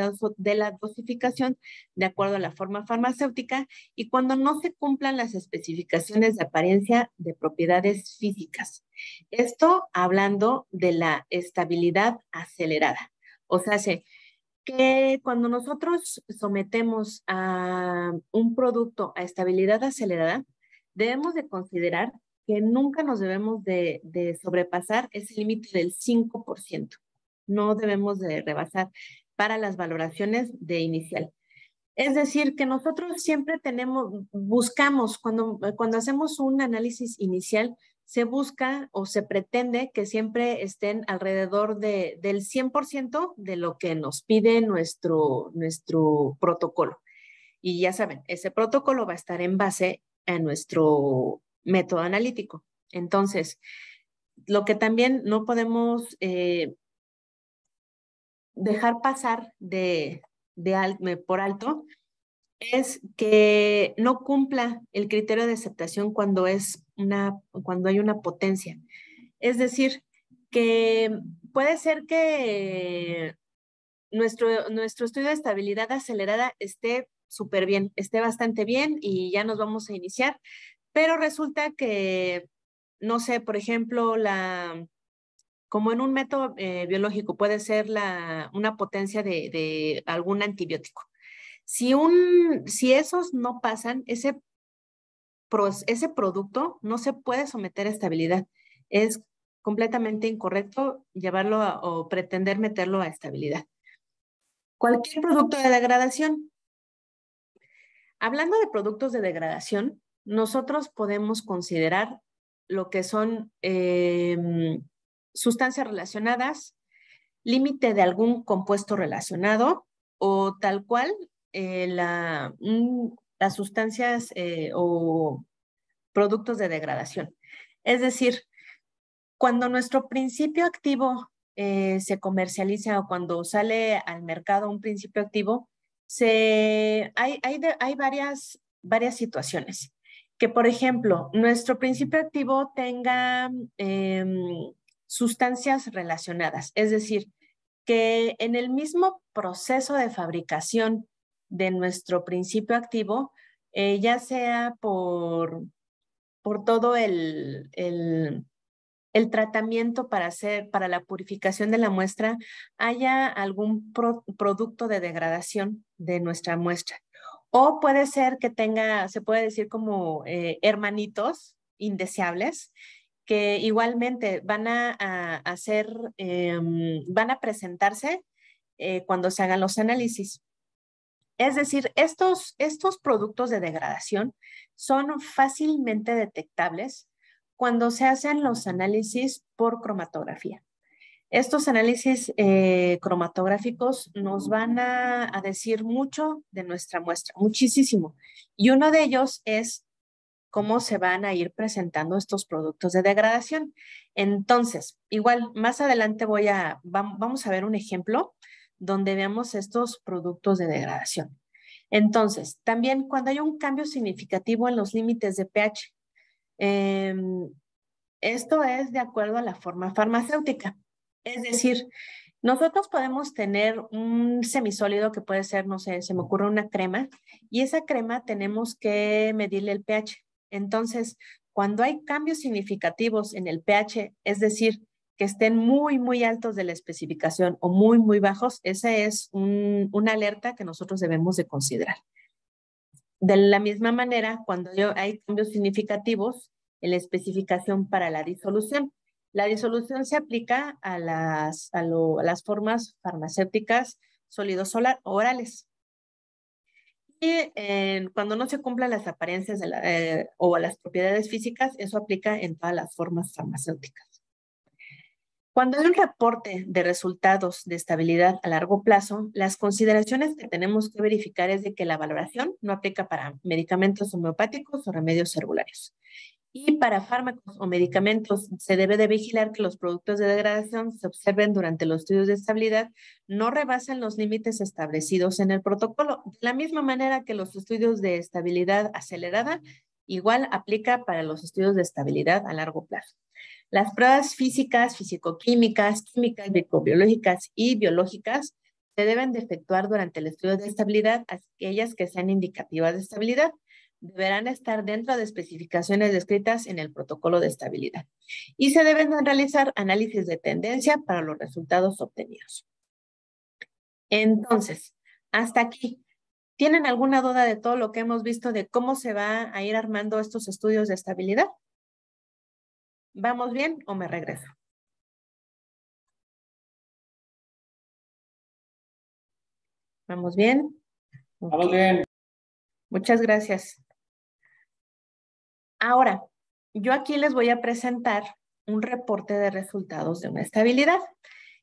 la dosificación, de acuerdo a la forma farmacéutica, y cuando no se cumplan las especificaciones de apariencia de propiedades físicas. Esto hablando de la estabilidad acelerada. O sea, se que cuando nosotros sometemos a un producto a estabilidad acelerada, debemos de considerar que nunca nos debemos de, sobrepasar ese límite del 5%. No debemos de rebasar para las valoraciones de inicial. Es decir, que nosotros siempre tenemos, buscamos, cuando, cuando hacemos un análisis inicial, se busca o se pretende que siempre estén alrededor del 100% de lo que nos pide nuestro, nuestro protocolo. Y ya saben, ese protocolo va a estar en base a nuestro método analítico. Entonces, lo que también no podemos eh, dejar pasar de, por alto es que no cumpla el criterio de aceptación cuando, es una, cuando hay una potencia. Es decir, que puede ser que nuestro, nuestro estudio de estabilidad acelerada esté súper bien, esté bastante bien y ya nos vamos a iniciar, pero resulta que, no sé, por ejemplo, la, como en un método eh, biológico puede ser la, una potencia de algún antibiótico. Si, un, si esos no pasan, ese, ese producto no se puede someter a estabilidad. Es completamente incorrecto llevarlo o pretender meterlo a estabilidad. Cualquier producto de degradación. Hablando de productos de degradación, nosotros podemos considerar lo que son em, sustancias relacionadas, límite de algún compuesto relacionado o tal cual eh, las sustancias eh, o productos de degradación. Es decir, cuando nuestro principio activo eh, se comercializa o cuando sale al mercado un principio activo, se, hay, varias, varias situaciones. Que, por ejemplo, nuestro principio activo tenga em, sustancias relacionadas, es decir, que en el mismo proceso de fabricación de nuestro principio activo, eh, ya sea por, por todo el, el, tratamiento para, hacer, para la purificación de la muestra, haya algún producto de degradación de nuestra muestra. O puede ser que tenga, se puede decir como eh, hermanitos indeseables, que igualmente van a, hacer, em, van a presentarse eh, cuando se hagan los análisis. Es decir, estos, estos productos de degradación son fácilmente detectables cuando se hacen los análisis por cromatografía. Estos análisis eh, cromatográficos nos van a, a, decir mucho de nuestra muestra, muchísimo. Y uno de ellos es cómo se van a ir presentando estos productos de degradación. Entonces, igual, más adelante voy a, vamos a ver un ejemplo donde veamos estos productos de degradación. Entonces, también cuando hay un cambio significativo en los límites de pH, em, esto es de acuerdo a la forma farmacéutica. Es decir, nosotros podemos tener un semisólido que puede ser, no sé, se me ocurre una crema, y esa crema tenemos que medirle el pH. Entonces, cuando hay cambios significativos en el pH, es decir, que estén muy, muy altos de la especificación o muy, muy bajos, esa es una alerta que nosotros debemos de considerar. De la misma manera, cuando hay cambios significativos en la especificación para la disolución, la disolución se aplica a las, a, las formas farmacéuticas sólidos orales. Y eh, cuando no se cumplan las apariencias eh, o las propiedades físicas, eso aplica en todas las formas farmacéuticas. Cuando hay un reporte de resultados de estabilidad a largo plazo, las consideraciones que tenemos que verificar es de que la valoración no aplica para medicamentos homeopáticos o remedios celulares. Y para fármacos o medicamentos se debe de vigilar que los productos de degradación se observen durante los estudios de estabilidad, no rebasan los límites establecidos en el protocolo. De la misma manera que los estudios de estabilidad acelerada, igual aplica para los estudios de estabilidad a largo plazo. Las pruebas físicas, fisicoquímicas, químicas, microbiológicas y biológicas se deben de efectuar durante el estudio de estabilidad aquellas que sean indicativas de estabilidad. Deberán estar dentro de especificaciones descritas en el protocolo de estabilidad. Y se deben realizar análisis de tendencia para los resultados obtenidos. Entonces, hasta aquí. ¿Tienen alguna duda de todo lo que hemos visto de cómo se va a ir armando estos estudios de estabilidad? ¿Vamos bien o me regreso? ¿Vamos bien? Vamos bien. Muchas gracias. Ahora, yo aquí les voy a presentar un reporte de resultados de una estabilidad.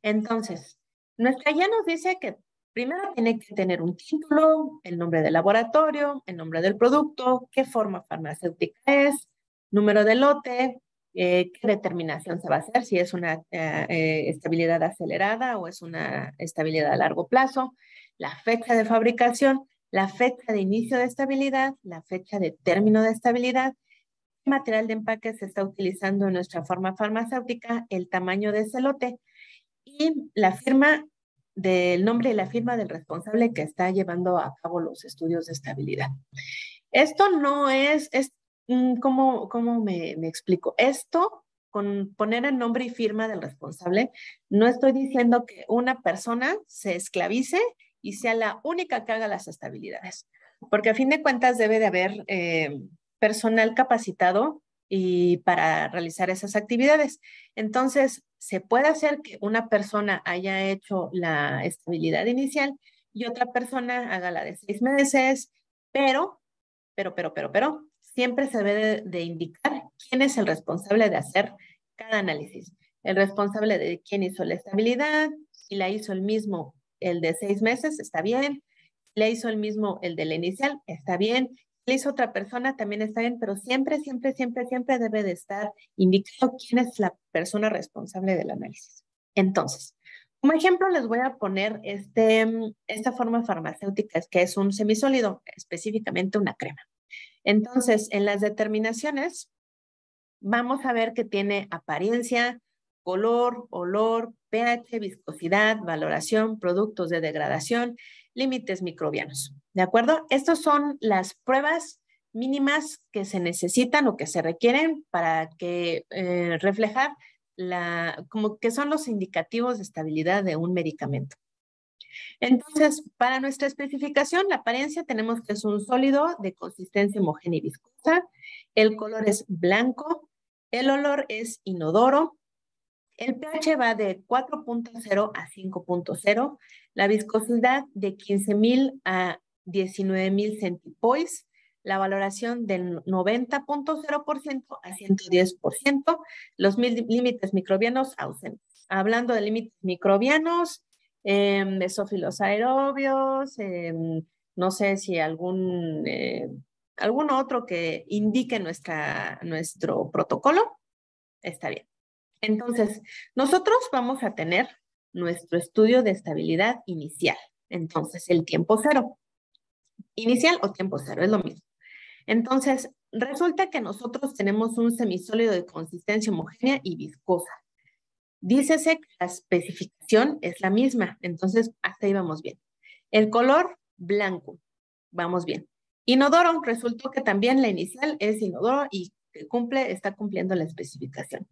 Entonces, nuestra guía nos dice que primero tiene que tener un título, el nombre del laboratorio, el nombre del producto, qué forma farmacéutica es, número de lote, eh, qué determinación se va a hacer, si es una eh, eh, estabilidad acelerada o es una estabilidad a largo plazo, la fecha de fabricación, la fecha de inicio de estabilidad, la fecha de término de estabilidad, qué material de empaque se está utilizando en nuestra forma farmacéutica, el tamaño de ese lote y la firma del nombre y la firma del responsable que está llevando a cabo los estudios de estabilidad. Esto no es, es Mm, ¿cómo, cómo me, explico? Esto con poner el nombre y firma del responsable, no estoy diciendo que una persona se esclavice y sea la única que haga las estabilidades, porque a fin de cuentas debe de haber eh, personal capacitado y para realizar esas actividades. Entonces, se puede hacer que una persona haya hecho la estabilidad inicial y otra persona haga la de seis meses, pero, pero, pero, pero, pero, siempre se debe de indicar quién es el responsable de hacer cada análisis. El responsable de quién hizo la estabilidad, si la hizo el mismo el de seis meses, está bien. Si la hizo el mismo el del inicial, está bien. Si la hizo otra persona, también está bien, pero siempre, siempre, siempre, siempre debe de estar indicado quién es la persona responsable del análisis. Entonces, como ejemplo, les voy a poner este, esta forma farmacéutica, que es un semisólido, específicamente una crema. Entonces, en las determinaciones, vamos a ver que tiene apariencia, color, olor, pH, viscosidad, valoración, productos de degradación, límites microbianos. ¿De acuerdo? Estas son las pruebas mínimas que se necesitan o que se requieren para que eh, reflejar la, como que son los indicativos de estabilidad de un medicamento. Entonces, para nuestra especificación, la apariencia tenemos que es un sólido de consistencia homogénea y viscosa, el color es blanco, el olor es inodoro, el pH va de 4.0 a 5.0, la viscosidad de 15.000 a 19.000 centipois, la valoración del 90.0% a 110%, los límites microbianos ausentes. Hablando de límites microbianos, eh, em, mesófilos aerobios, em, no sé si algún, eh, algún otro que indique nuestra, nuestro protocolo, está bien. Entonces, nosotros vamos a tener nuestro estudio de estabilidad inicial. Entonces, el tiempo cero. Inicial o tiempo cero, es lo mismo. Entonces, resulta que nosotros tenemos un semisólido de consistencia homogénea y viscosa. Dícese que la especificación es la misma, entonces hasta ahí vamos bien. El color, blanco, vamos bien. Inodoro, resultó que también la inicial es inodoro y cumple, está cumpliendo la especificación.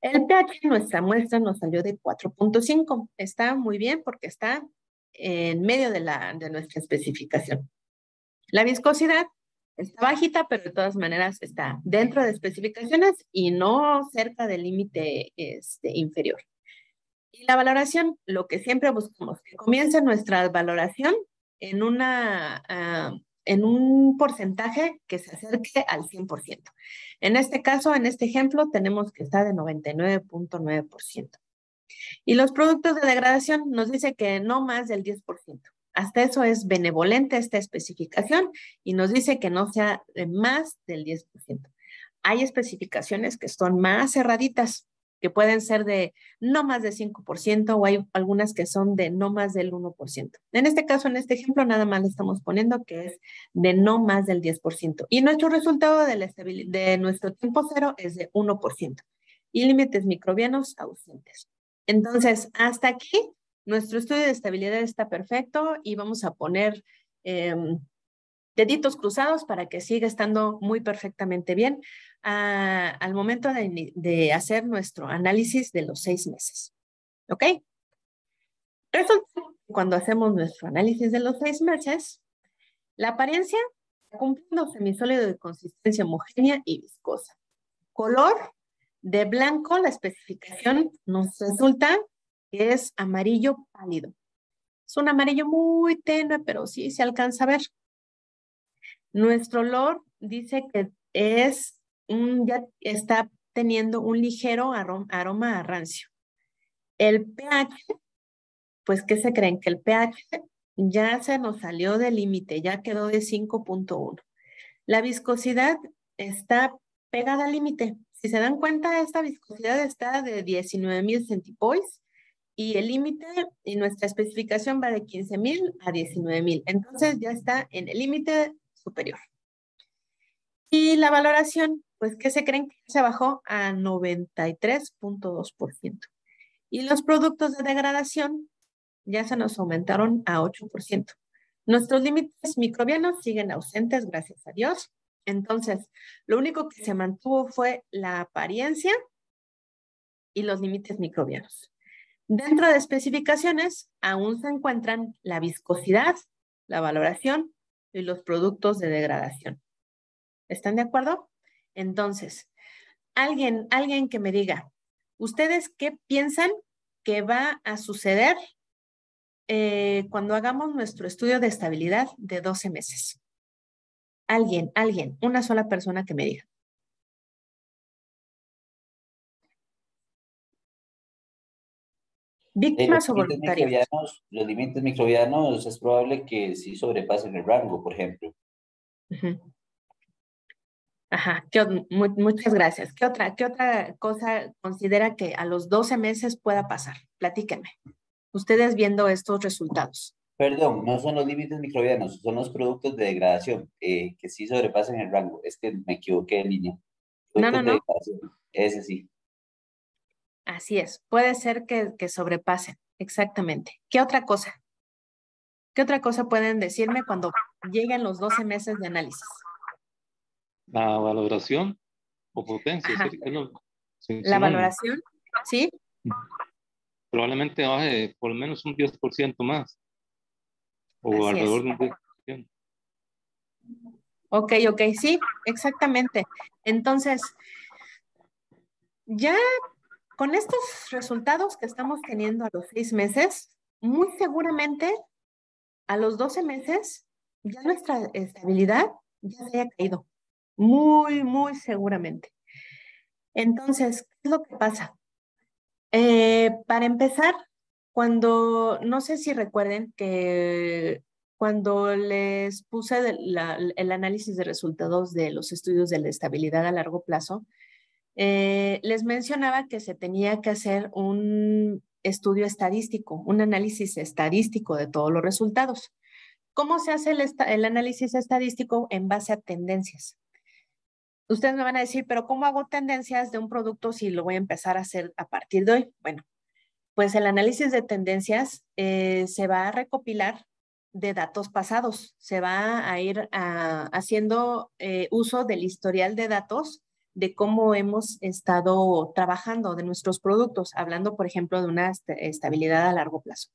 El pH nuestra muestra nos salió de 4.5. Está muy bien porque está en medio de, la, de nuestra especificación. La viscosidad está bajita, pero de todas maneras está dentro de especificaciones y no cerca del límite este, inferior. Y la valoración, lo que siempre buscamos, que comience nuestra valoración en, una, ah, en un porcentaje que se acerque al 100%. En este caso, en este ejemplo, tenemos que está de 99.9%. Y los productos de degradación nos dice que no más del 10% hasta eso es benevolente esta especificación y nos dice que no sea de más del 10%. Hay especificaciones que son más cerraditas, que pueden ser de no más de 5% o hay algunas que son de no más del 1%. En este caso, en este ejemplo, nada más le estamos poniendo que es de no más del 10%. Y nuestro resultado de, de nuestro tiempo cero es de 1% y límites microbianos ausentes. Entonces, hasta aquí nuestro estudio de estabilidad está perfecto y vamos a poner em, deditos cruzados para que siga estando muy perfectamente bien al momento de, hacer nuestro análisis de los seis meses. ¿Ok? Resulta que cuando hacemos nuestro análisis de los seis meses, la apariencia cumpliendo semisólido de consistencia homogénea y viscosa. Color de blanco, la especificación nos resulta es amarillo pálido. Es un amarillo muy tenue, pero sí se alcanza a ver. Nuestro olor dice que es, ya está teniendo un ligero aroma a rancio. El pH, pues, ¿qué se creen? Que el pH ya se nos salió del límite, ya quedó de 5.1. La viscosidad está pegada al límite. Si se dan cuenta, esta viscosidad está de 19.000 centipoise y el límite y nuestra especificación va de 15.000 a 19.000. Entonces ya está en el límite superior. Y la valoración, pues que se creen que se bajó a 93.2%. Y los productos de degradación ya se nos aumentaron a 8%. Nuestros límites microbianos siguen ausentes, gracias a Dios. Entonces, lo único que se mantuvo fue la apariencia y los límites microbianos. Dentro de especificaciones aún se encuentran la viscosidad, la valoración y los productos de degradación. ¿Están de acuerdo? Entonces, alguien, alguien que me diga, ¿ustedes qué piensan que va a suceder eh, cuando hagamos nuestro estudio de estabilidad de 12 meses? Alguien, alguien, una sola persona que me diga. ¿Víctimas o voluntarios? Los límites microbianos es probable que sí sobrepasen el rango, por ejemplo. Ajá, muchas gracias. ¿Qué otra, ¿Qué otra cosa considera que a los 12 meses pueda pasar? Platíquenme. Ustedes viendo estos resultados. Perdón, no son los límites microbianos, son los productos de degradación eh, que sí sobrepasan el rango. Es que me equivoqué niña. no, no, no. Ese sí. Así es, puede ser que, sobrepasen, exactamente. ¿Qué otra cosa? ¿Qué otra cosa pueden decirme cuando lleguen los 12 meses de análisis? La valoración o potencia. La valoración, ¿sí? Probablemente baje por lo menos un 10% más. O alrededor de un 10%. Ok, ok, sí, exactamente. Entonces, ya con estos resultados que estamos teniendo a los seis meses, muy seguramente a los 12 meses ya nuestra estabilidad ya se haya caído. Muy, muy seguramente. Entonces, ¿qué es lo que pasa? Eh, para empezar, cuando, no sé si recuerden que cuando les puse el análisis de resultados de los estudios de la estabilidad a largo plazo, eh, les mencionaba que se tenía que hacer un estudio estadístico, un análisis estadístico de todos los resultados. ¿Cómo se hace el, análisis estadístico en base a tendencias? Ustedes me van a decir, pero ¿cómo hago tendencias de un producto si lo voy a empezar a hacer a partir de hoy? Bueno, pues el análisis de tendencias eh, se va a recopilar de datos pasados, se va a ir ah, haciendo eh, uso del historial de datos de cómo hemos estado trabajando de nuestros productos, hablando, por ejemplo, de una estabilidad a largo plazo.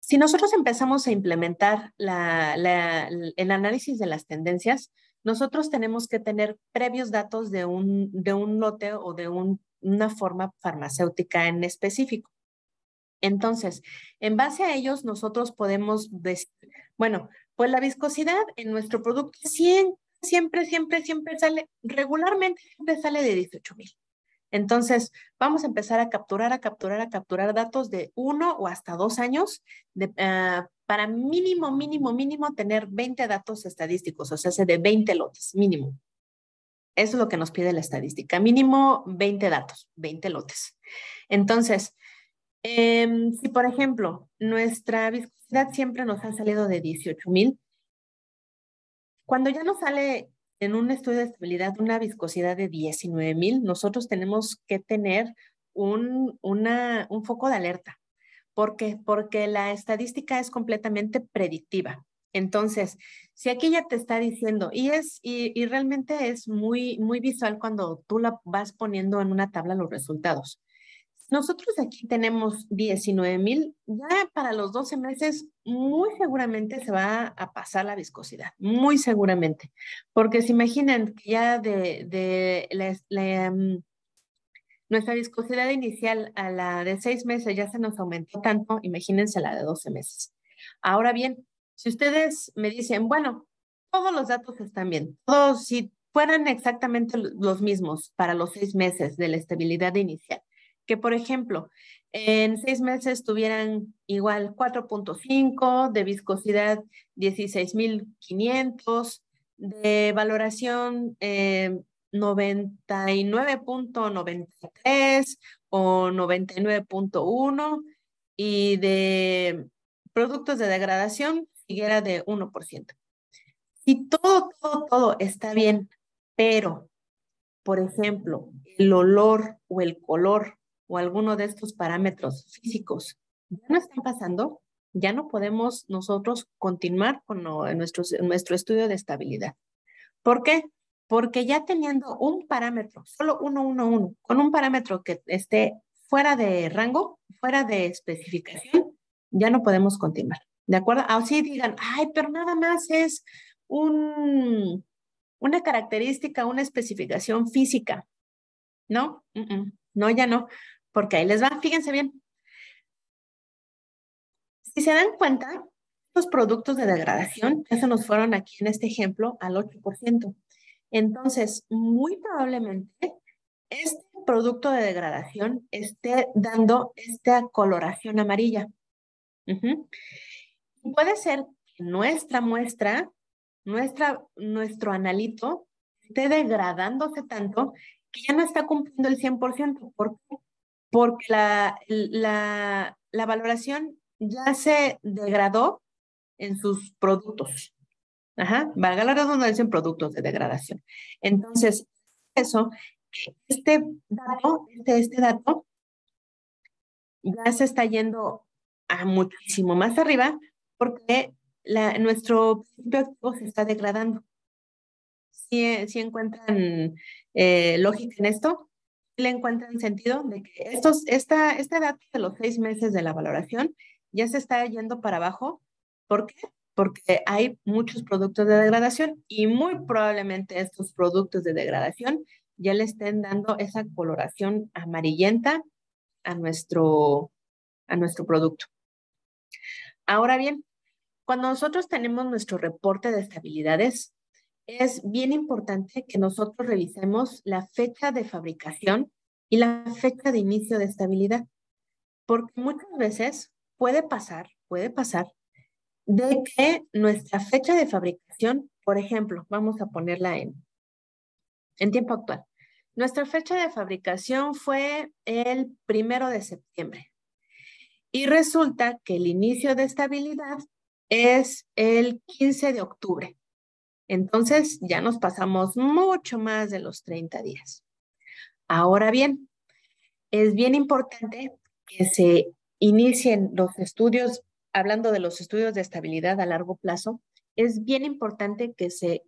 Si nosotros empezamos a implementar el análisis de las tendencias, nosotros tenemos que tener previos datos de un, de un lote o de una forma farmacéutica en específico. Entonces, en base a ellos, nosotros podemos decir, bueno, pues la viscosidad en nuestro producto es 100, siempre, siempre, siempre sale, regularmente siempre sale de 18 mil. Entonces, vamos a empezar a capturar, a capturar, a capturar datos de uno o hasta dos años ah, para mínimo, mínimo, mínimo tener 20 datos estadísticos, o sea, de 20 lotes, mínimo. Eso es lo que nos pide la estadística, mínimo 20 datos, 20 lotes. Entonces, em, si por ejemplo nuestra viscosidad siempre nos ha salido de 18 mil, cuando ya nos sale en un estudio de estabilidad una viscosidad de 19.000, nosotros tenemos que tener un, un foco de alerta. ¿Por qué? Porque la estadística es completamente predictiva. Entonces, si aquí ya te está diciendo, y es, y realmente es muy, muy visual cuando tú la vas poniendo en una tabla los resultados. Nosotros aquí tenemos 19,000, mil. Ya para los 12 meses, muy seguramente se va a pasar la viscosidad, muy seguramente. Porque se imaginan que ya de, de mm, nuestra viscosidad inicial a la de 6 meses ya se nos aumentó tanto, imagínense la de 12 meses. Ahora bien, si ustedes me dicen, bueno, todos los datos están bien, todos, si fueran exactamente los mismos para los 6 meses de la estabilidad inicial que, por ejemplo, en seis meses tuvieran igual 4.5, de viscosidad 16.500, de valoración 99.93 eh, o 99.1 y de productos de degradación siguiera de 1%. Si todo, todo, todo está bien, pero, por ejemplo, el olor o el color o alguno de estos parámetros físicos ya no están pasando, ya no podemos nosotros continuar con nuestro, nuestro estudio de estabilidad. ¿Por qué? Porque ya teniendo un parámetro, solo uno, uno, uno, con un parámetro que esté fuera de rango, fuera de especificación, ya no podemos continuar. ¿De acuerdo? Así ah, digan, ay, pero nada más es un, una característica, una especificación física. No, mm, mm, no, ya no, porque ahí les va, fíjense bien. Si se dan cuenta, los productos de degradación ya se nos fueron aquí en este ejemplo al 8%. Entonces, muy probablemente este producto de degradación esté dando esta coloración amarilla. Puede ser que nuestra muestra, nuestra, nuestro analito, esté degradándose tanto que ya no está cumpliendo el 100%. ¿Por porque la, valoración ya se degradó en sus productos. Ajá, valga la redundancia en productos de degradación. Entonces, eso, este dato, este, este, dato, ya se está yendo a muchísimo más arriba porque nuestro principio activo se está degradando. Si, encuentran eh, lógica en esto? le encuentran el sentido de que estos, esta, edad este de los seis meses de la valoración ya se está yendo para abajo. ¿Por qué? Porque hay muchos productos de degradación y muy probablemente estos productos de degradación ya le estén dando esa coloración amarillenta a nuestro, a nuestro producto. Ahora bien, cuando nosotros tenemos nuestro reporte de estabilidades, es bien importante que nosotros revisemos la fecha de fabricación y la fecha de inicio de estabilidad, porque muchas veces puede pasar, puede pasar, de que nuestra fecha de fabricación, por ejemplo, vamos a ponerla en, en tiempo actual, nuestra fecha de fabricación fue el primero de septiembre. Y resulta que el inicio de estabilidad es el 15 de octubre. Entonces ya nos pasamos mucho más de los 30 días. Ahora bien, es bien importante que se inicien los estudios, hablando de los estudios de estabilidad a largo plazo, es bien importante que se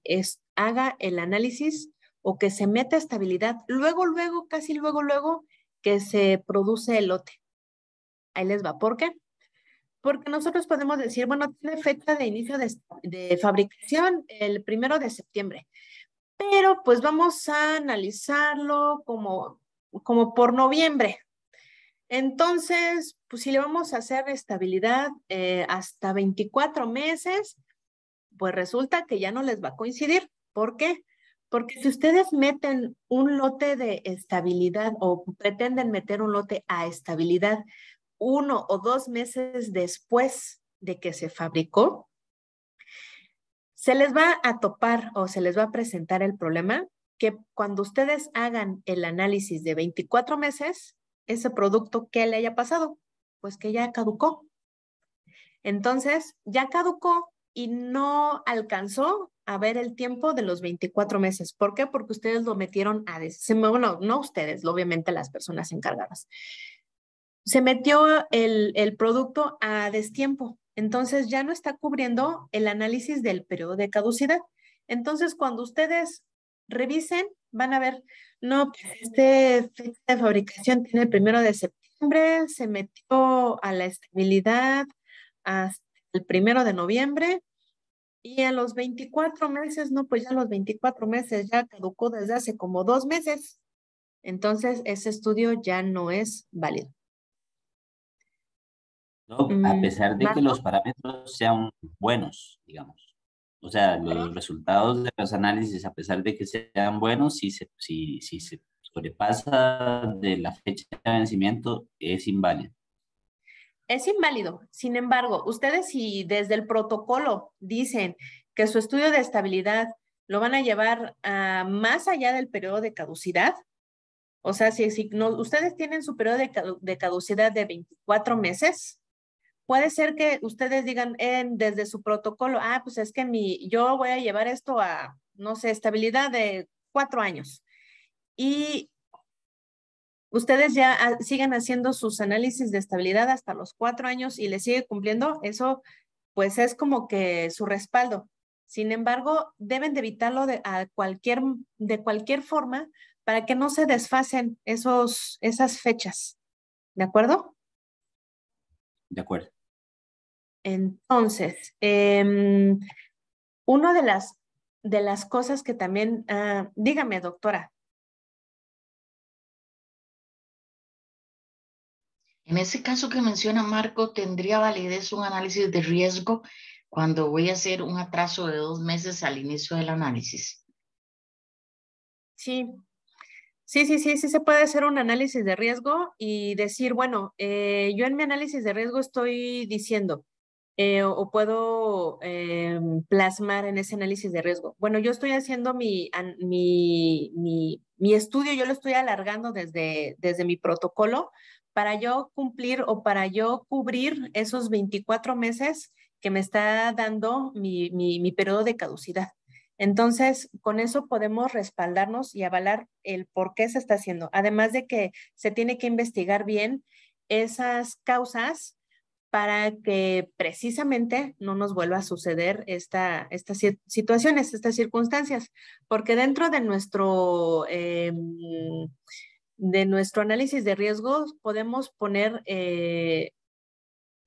haga el análisis o que se meta estabilidad luego, luego, casi luego, luego que se produce el lote. Ahí les va. ¿Por qué? porque nosotros podemos decir, bueno, tiene fecha de inicio de, fabricación el primero de septiembre, pero pues vamos a analizarlo como, como por noviembre. Entonces, pues si le vamos a hacer estabilidad eh, hasta 24 meses, pues resulta que ya no les va a coincidir. ¿Por qué? Porque si ustedes meten un lote de estabilidad o pretenden meter un lote a estabilidad uno o dos meses después de que se fabricó, se les va a topar o se les va a presentar el problema que cuando ustedes hagan el análisis de 24 meses, ese producto, ¿qué le haya pasado? Pues que ya caducó. Entonces, ya caducó y no alcanzó a ver el tiempo de los 24 meses. ¿Por qué? Porque ustedes lo metieron a, bueno, no ustedes, obviamente las personas encargadas se metió el, producto a destiempo. Entonces ya no está cubriendo el análisis del periodo de caducidad. Entonces, cuando ustedes revisen, van a ver, no, pues este fecha de fabricación tiene el primero de septiembre, se metió a la estabilidad hasta el primero de noviembre y a los 24 meses, no, pues ya los 24 meses ya caducó desde hace como dos meses. Entonces, ese estudio ya no es válido a mm, pesar de que los parámetros sean buenos, digamos. O sea, los resultados de los análisis, a pesar de que sean buenos, si se, sobrepasa de la fecha de vencimiento, es inválido. Es inválido. Sin embargo, ustedes si desde el protocolo dicen que su estudio de estabilidad lo van a llevar a más allá del periodo de caducidad, o sea, si, ustedes tienen su periodo de caducidad de 24 meses, puede ser que ustedes digan eh, desde su protocolo, ah, pues es que mi, yo voy a llevar esto a, no sé, estabilidad de cuatro años. Y ustedes ya siguen haciendo sus análisis de estabilidad hasta los cuatro años y le sigue cumpliendo, eso pues es como que su respaldo. Sin embargo, deben de evitarlo de, a cualquier, de cualquier forma para que no se desfasen esos, esas fechas. ¿De acuerdo? De acuerdo. Entonces, em, una de las, de las cosas que también, ah, dígame, doctora. En ese caso que menciona Marco, ¿tendría validez un análisis de riesgo cuando voy a hacer un atraso de dos meses al inicio del análisis? Sí, Sí, sí, sí, sí se puede hacer un análisis de riesgo y decir, bueno, eh, yo en mi análisis de riesgo estoy diciendo, eh, o, puedo eh, plasmar en ese análisis de riesgo? Bueno, yo estoy haciendo mi, mi, mi, estudio, yo lo estoy alargando desde, desde mi protocolo para yo cumplir o para yo cubrir esos 24 meses que me está dando mi, mi, mi periodo de caducidad. Entonces, con eso podemos respaldarnos y avalar el por qué se está haciendo. Además de que se tiene que investigar bien esas causas para que precisamente no nos vuelva a suceder esta, estas situaciones, estas circunstancias, porque dentro de nuestro, em, de nuestro análisis de riesgos podemos poner eh,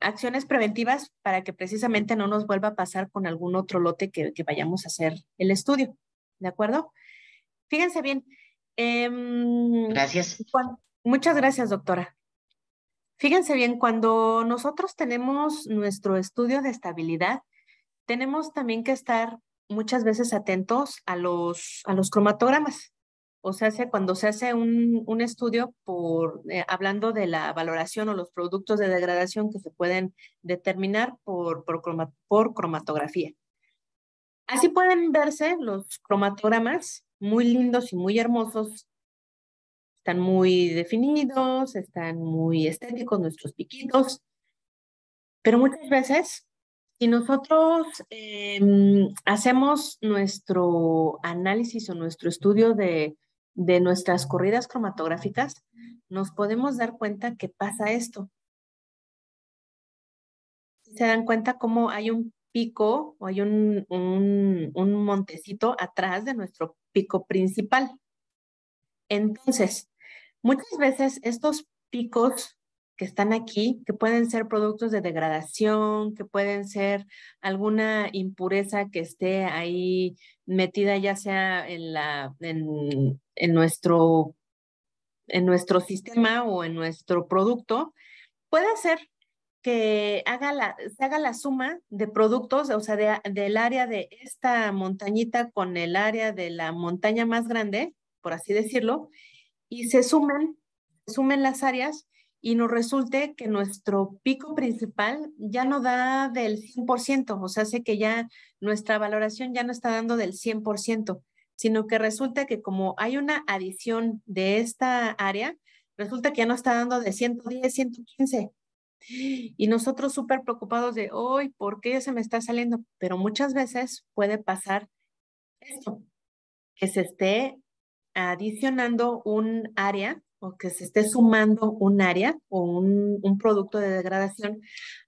acciones preventivas para que precisamente no nos vuelva a pasar con algún otro lote que, vayamos a hacer el estudio. ¿De acuerdo? Fíjense bien. Em, gracias. muchas gracias, doctora. Fíjense bien, cuando nosotros tenemos nuestro estudio de estabilidad, tenemos también que estar muchas veces atentos a los, a los cromatogramas. O sea, cuando se hace un, estudio por, eh, hablando de la valoración o los productos de degradación que se pueden determinar por, por, por cromatografía. Así pueden verse los cromatogramas muy lindos y muy hermosos están muy definidos, están muy estéticos nuestros piquitos, pero muchas veces si nosotros em, hacemos nuestro análisis o nuestro estudio de, nuestras corridas cromatográficas, nos podemos dar cuenta que pasa esto. Se dan cuenta cómo hay un pico o hay un, un montecito atrás de nuestro pico principal. Entonces, Muchas veces estos picos que están aquí, que pueden ser productos de degradación, que pueden ser alguna impureza que esté ahí metida ya sea en, la, en, nuestro, en nuestro sistema o en nuestro producto, puede ser que haga la, se haga la suma de productos, o sea, del área de esta montañita con el área de la montaña más grande, por así decirlo, y se suman, sumen las áreas y nos resulte que nuestro pico principal ya no da del 100%, o sea, hace que ya nuestra valoración ya no está dando del 100%, sino que resulta que como hay una adición de esta área, resulta que ya no está dando de 110, 115. Y nosotros súper preocupados de, hoy, ¿por qué se me está saliendo? Pero muchas veces puede pasar esto, que se esté adicionando un área o que se esté sumando un área o un, producto de degradación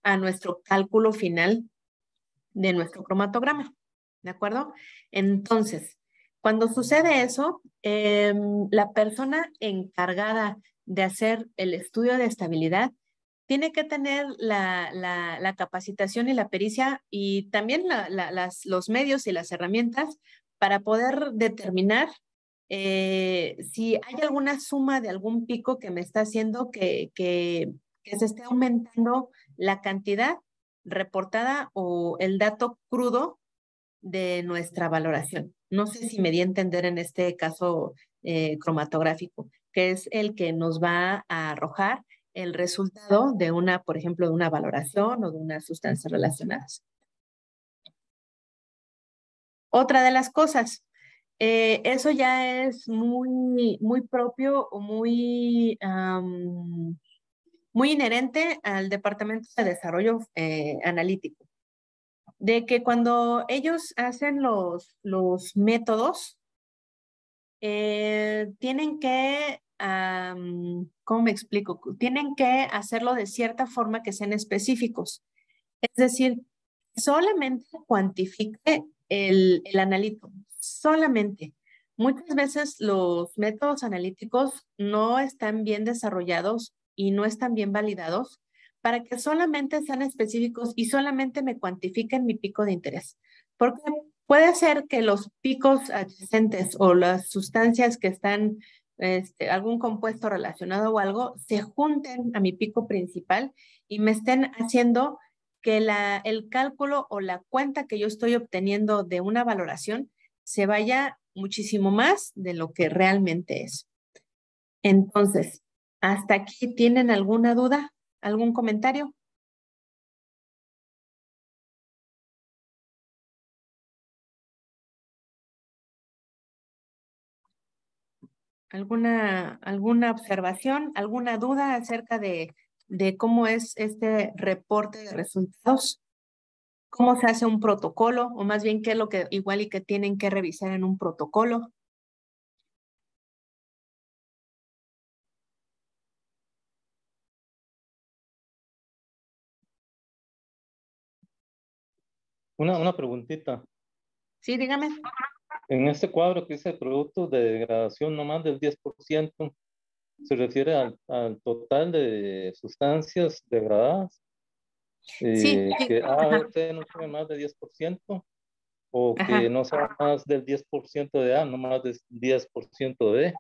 a nuestro cálculo final de nuestro cromatograma. ¿De acuerdo? Entonces, cuando sucede eso, eh, la persona encargada de hacer el estudio de estabilidad tiene que tener la, capacitación y la pericia y también los medios y las herramientas para poder determinar eh, si hay alguna suma de algún pico que me está haciendo que, se esté aumentando la cantidad reportada o el dato crudo de nuestra valoración. No sé si me di a entender en este caso eh, cromatográfico, que es el que nos va a arrojar el resultado de una, por ejemplo, de una valoración o de unas sustancias relacionadas. Otra de las cosas, eh, eso ya es muy, muy propio o muy, muy inherente al Departamento de Desarrollo eh, Analítico, de que cuando ellos hacen los, los métodos, eh, tienen que, ¿cómo me explico? Tienen que hacerlo de cierta forma que sean específicos. Es decir, solamente cuantifique el, el analito, solamente. Muchas veces los métodos analíticos no están bien desarrollados y no están bien validados para que solamente sean específicos y solamente me cuantifiquen mi pico de interés. Porque puede ser que los picos adyacentes o las sustancias que están, este, algún compuesto relacionado o algo, se junten a mi pico principal y me estén haciendo que el cálculo o la cuenta que yo estoy obteniendo de una valoración se vaya muchísimo más de lo que realmente es. Entonces, hasta aquí, ¿tienen alguna duda? ¿Algún comentario? ¿Alguna, observación, alguna duda acerca de cómo es este reporte de resultados? cómo se hace un protocolo, o más bien qué es lo que igual y que tienen que revisar en un protocolo. Una, una preguntita. Sí, dígame. En este cuadro que dice producto de degradación no más del 10%, ¿se refiere al total de sustancias degradadas? Eh, sí. Que ah, este no sabe más del 10% o que no sea más del 10% de A, no más del 10% de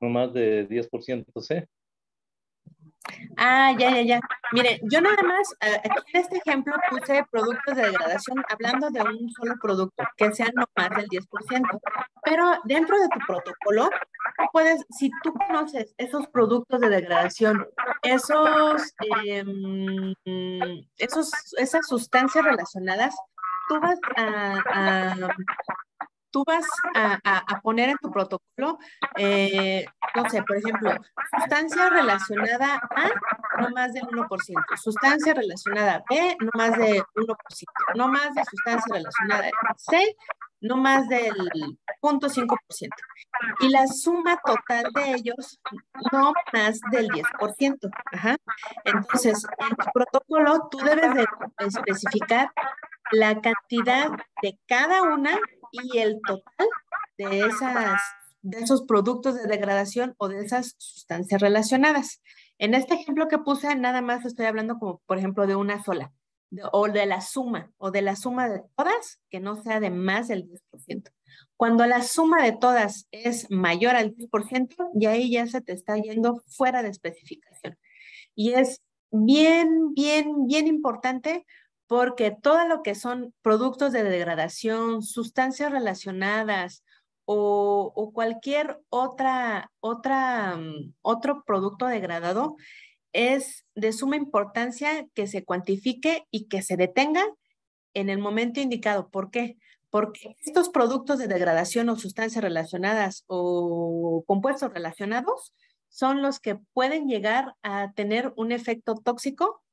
no más del 10% de C. Ah, ya, ya, ya. Mire, yo nada más, eh, en este ejemplo puse productos de degradación hablando de un solo producto, que sean no más del 10%, pero dentro de tu protocolo, tú puedes, si tú conoces esos productos de degradación, esos, em, esos esas sustancias relacionadas, tú vas a tú vas a, poner en tu protocolo, eh, no sé, por ejemplo, sustancia relacionada A no más del 1%, sustancia relacionada B no más del 1%, no más de sustancia relacionada C no más del 0.5%. Y la suma total de ellos no más del 10%. Ajá. Entonces, en tu protocolo tú debes especificar la cantidad de cada una y el total de, esas, de esos productos de degradación o de esas sustancias relacionadas. En este ejemplo que puse, nada más estoy hablando como, por ejemplo, de una sola, o de la suma, o de la suma de todas, que no sea de más del 10%. Cuando la suma de todas es mayor al 10%, y ahí ya se te está yendo fuera de especificación. Y es bien, bien, bien importante porque todo lo que son productos de degradación, sustancias relacionadas o, cualquier otra, otra, mm, otro producto degradado es de suma importancia que se cuantifique y que se detenga en el momento indicado. ¿Por qué? Porque estos productos de degradación o sustancias relacionadas o compuestos relacionados son los que pueden llegar a tener un efecto tóxico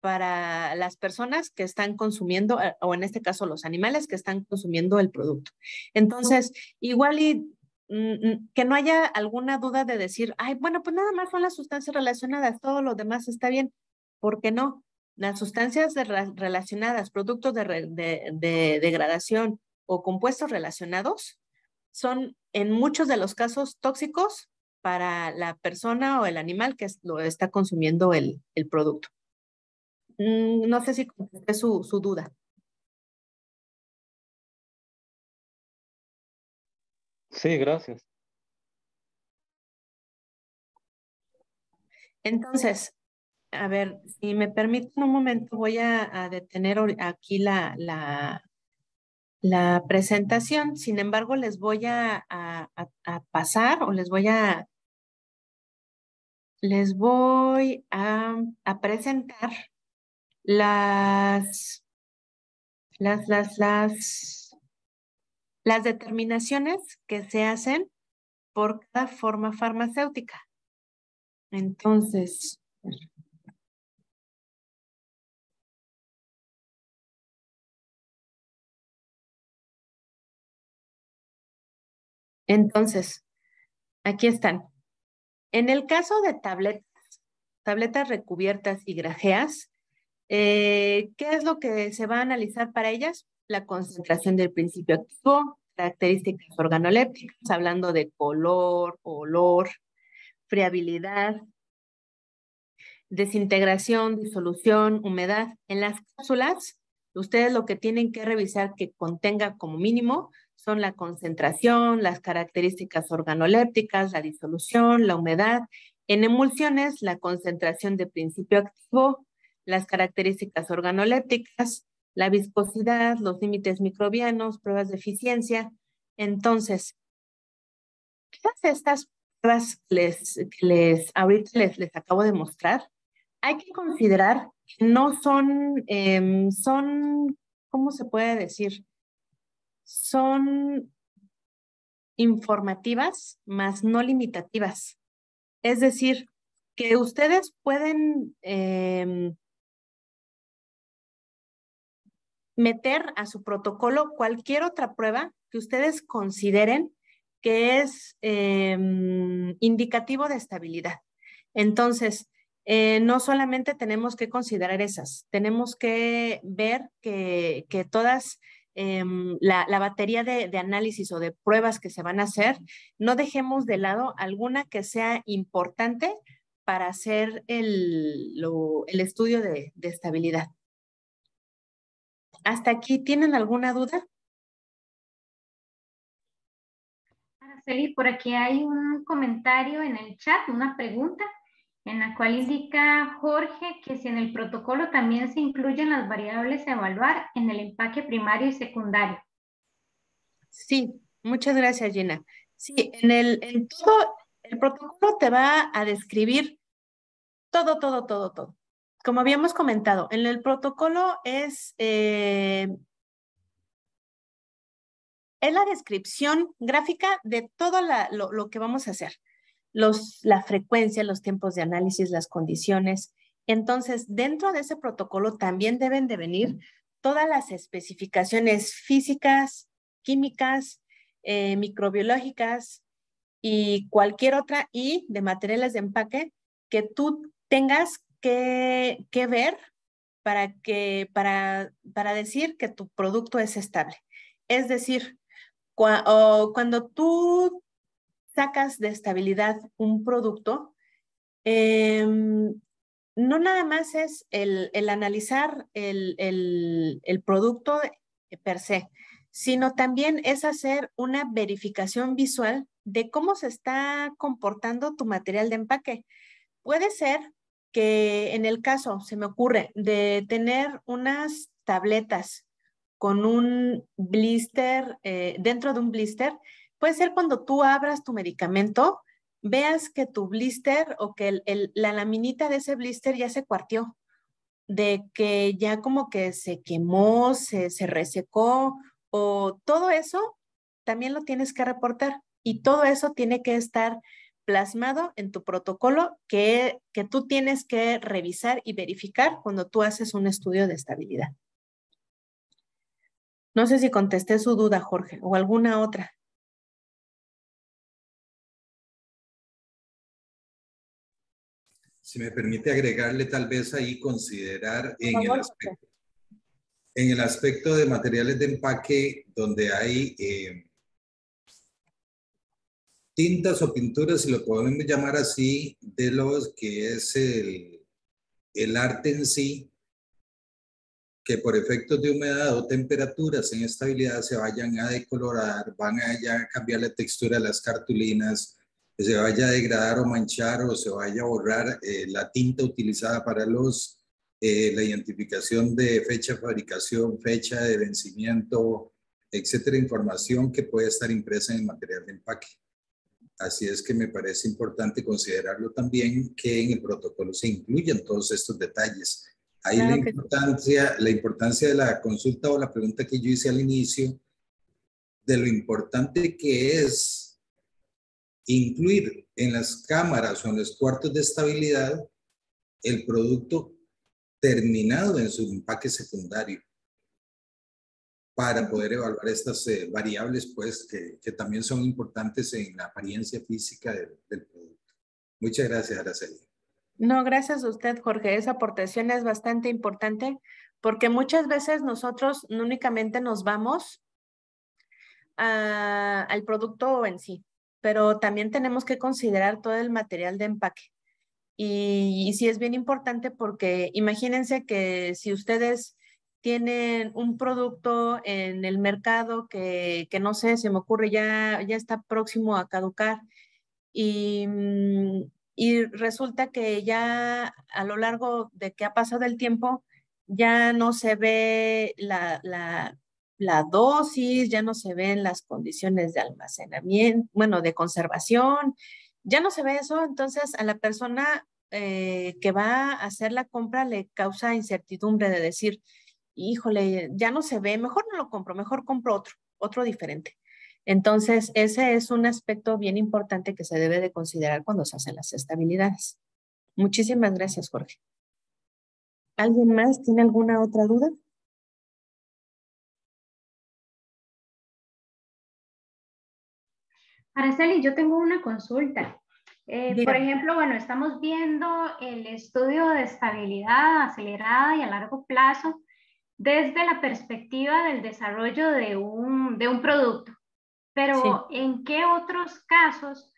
para las personas que están consumiendo, eh, o en este caso los animales que están consumiendo el producto. Entonces, igual y mm, mm, que no haya alguna duda de decir, ay, bueno, pues nada más son las sustancias relacionadas, todo lo demás está bien. ¿Por qué no? Las sustancias relacionadas, productos de, degradación o compuestos relacionados son en muchos de los casos tóxicos para la persona o el animal que lo está consumiendo el producto. Mm, no sé si contesté su, duda. Sí, gracias. Entonces, a ver, si me permiten un momento, voy a, detener aquí la, presentación. Sin embargo, les voy a, a, pasar o les voy a les voy a, presentar las, las, determinaciones que se hacen por cada forma farmacéutica. Entonces, entonces, aquí están. En el caso de tabletas, tabletas recubiertas y grajeas, eh, ¿Qué es lo que se va a analizar para ellas? La concentración del principio activo, características organolépticas, hablando de color, olor, friabilidad, desintegración, disolución, humedad. En las cápsulas, ustedes lo que tienen que revisar que contenga como mínimo son la concentración, las características organolépticas, la disolución, la humedad. En emulsiones, la concentración de principio activo, las características organolépticas, la viscosidad, los límites microbianos, pruebas de eficiencia. Entonces, todas estas pruebas que les, ahorita les, les acabo de mostrar, hay que considerar que no son, em, son, ¿cómo se puede decir? Son informativas, más no limitativas. Es decir, que ustedes pueden em, meter a su protocolo cualquier otra prueba que ustedes consideren que es em, indicativo de estabilidad. Entonces, eh, no solamente tenemos que considerar esas, tenemos que ver que, todas em, la, batería de, análisis o de pruebas que se van a hacer, no dejemos de lado alguna que sea importante para hacer el, estudio de estabilidad. Hasta aquí, ¿tienen alguna duda? Araceli, por aquí hay un comentario en el chat, una pregunta, en la cual indica Jorge que si en el protocolo también se incluyen las variables a evaluar en el empaque primario y secundario. Sí, muchas gracias, Gina. Sí, en, el, en todo, el protocolo te va a describir todo, todo, todo, todo como habíamos comentado, en el protocolo es, eh, la descripción gráfica de todo lo, que vamos a hacer, los, la frecuencia, los tiempos de análisis, las condiciones. Entonces, dentro de ese protocolo también deben de venir todas las especificaciones físicas, químicas, eh, microbiológicas y cualquier otra y de materiales de empaque que tú tengas qué ver para, que, para, para decir que tu producto es estable. Es decir, cuando tú sacas de estabilidad un producto, em, no nada más es el, analizar el, el, producto per se, sino también es hacer una verificación visual de cómo se está comportando tu material de empaque. Puede ser que en el caso, se me ocurre, de tener unas tabletas con un blister, eh, dentro de un blister, puede ser cuando tú abras tu medicamento, veas que tu blister o que la laminita de ese blister ya se cuartió, de que ya como que se quemó, se, se resecó o todo eso, también lo tienes que reportar y todo eso tiene que estar plasmado en tu protocolo que, tú tienes que revisar y verificar cuando tú haces un estudio de estabilidad. No sé si contesté su duda, Jorge, o alguna otra. Si me permite agregarle tal vez ahí considerar en el aspecto, de materiales de empaque donde hay eh, tintas o pinturas, si lo podemos llamar así, de los que es el, el arte en sí, que por efectos de humedad o temperaturas en estabilidad se vayan a decolorar, van a cambiar la textura de las cartulinas, se vaya a degradar o manchar o se vaya a borrar eh, la tinta utilizada para los, eh, la identificación de fecha de fabricación, fecha de vencimiento, etcétera, información que puede estar impresa en el material de empaque. Así es que me parece importante considerarlo también que en el protocolo se incluyan todos estos detalles. Ahí importancia, la importancia de la consulta o la pregunta que yo hice al inicio, de lo importante que es incluir en las cámaras o en los cuartos de estabilidad el producto terminado en su empaque secundario para poder evaluar estas eh, variables, pues, que, que, también son importantes en la apariencia física del, producto. Muchas gracias, Araceli. No, gracias a usted, Jorge. Esa aportación es bastante importante porque muchas veces nosotros no únicamente nos vamos al producto en sí, pero también tenemos que considerar todo el material de empaque. Y, y, sí es bien importante porque imagínense que si ustedes tienen un producto en el mercado que, no sé, se me ocurre, ya, ya está próximo a caducar. Y, mm, y, resulta que ya a lo largo de que ha pasado el tiempo, ya no se ve la, dosis, ya no se ven las condiciones de almacenamiento, bueno, de conservación, ya no se ve eso. Entonces a la persona eh, que va a hacer la compra le causa incertidumbre de decir, híjole, ya no se ve, mejor no lo compro, mejor compro otro, otro diferente. Entonces, ese es un aspecto bien importante que se debe de considerar cuando se hacen las estabilidades. Muchísimas gracias, Jorge. ¿Alguien más tiene alguna otra duda? Araceli, yo tengo una consulta. Eh, por ejemplo, bueno, estamos viendo el estudio de estabilidad acelerada y a largo plazo desde la perspectiva del desarrollo de un, producto. Pero ¿en qué otros casos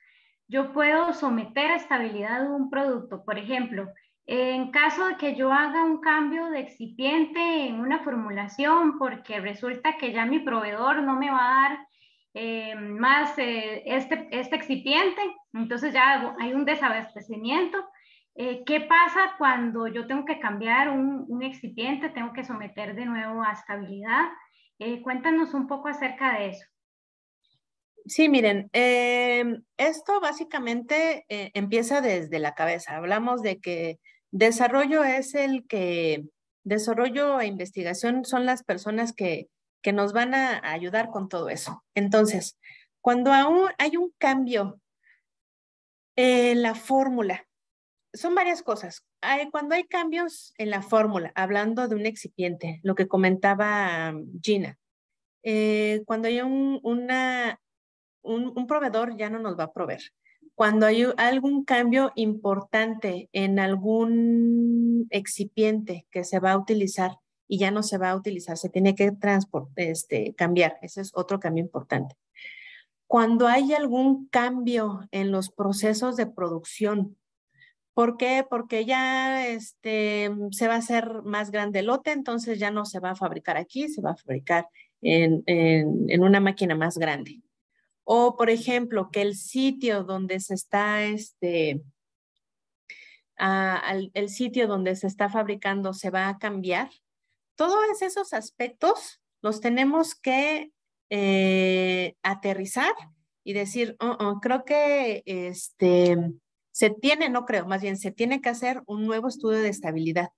yo puedo someter a estabilidad de un producto? Por ejemplo, en caso de que yo haga un cambio de excipiente en una formulación porque resulta que ya mi proveedor no me va a dar eh, más eh, este, este excipiente, entonces ya hay un desabastecimiento. Eh, ¿Qué pasa cuando yo tengo que cambiar un, excipiente, tengo que someter de nuevo a estabilidad? Eh, cuéntanos un poco acerca de eso. Sí, miren, em, esto básicamente eh, empieza desde la cabeza. Hablamos de que desarrollo es el que, desarrollo e investigación son las personas que, que nos van a ayudar con todo eso. Entonces, cuando aún hay un cambio en la fórmula, son varias cosas. cuando hay cambios en la fórmula, hablando de un excipiente, lo que comentaba um, Gina, eh, cuando hay un, un, proveedor ya no nos va a proveer. Cuando hay algún cambio importante en algún excipiente que se va a utilizar y ya no se va a utilizar, se tiene que este, cambiar. Ese es otro cambio importante. Cuando hay algún cambio en los procesos de producción ¿Por qué? Porque ya este, se va a hacer más grande el lote, entonces ya no se va a fabricar aquí, se va a fabricar en, una máquina más grande. O, por ejemplo, que el sitio donde se está, este, ah, el sitio donde se está fabricando se va a cambiar. Todos esos aspectos los tenemos que eh, aterrizar y decir, oh, creo que este, se tiene, no creo, más bien se tiene que hacer un nuevo estudio de estabilidad.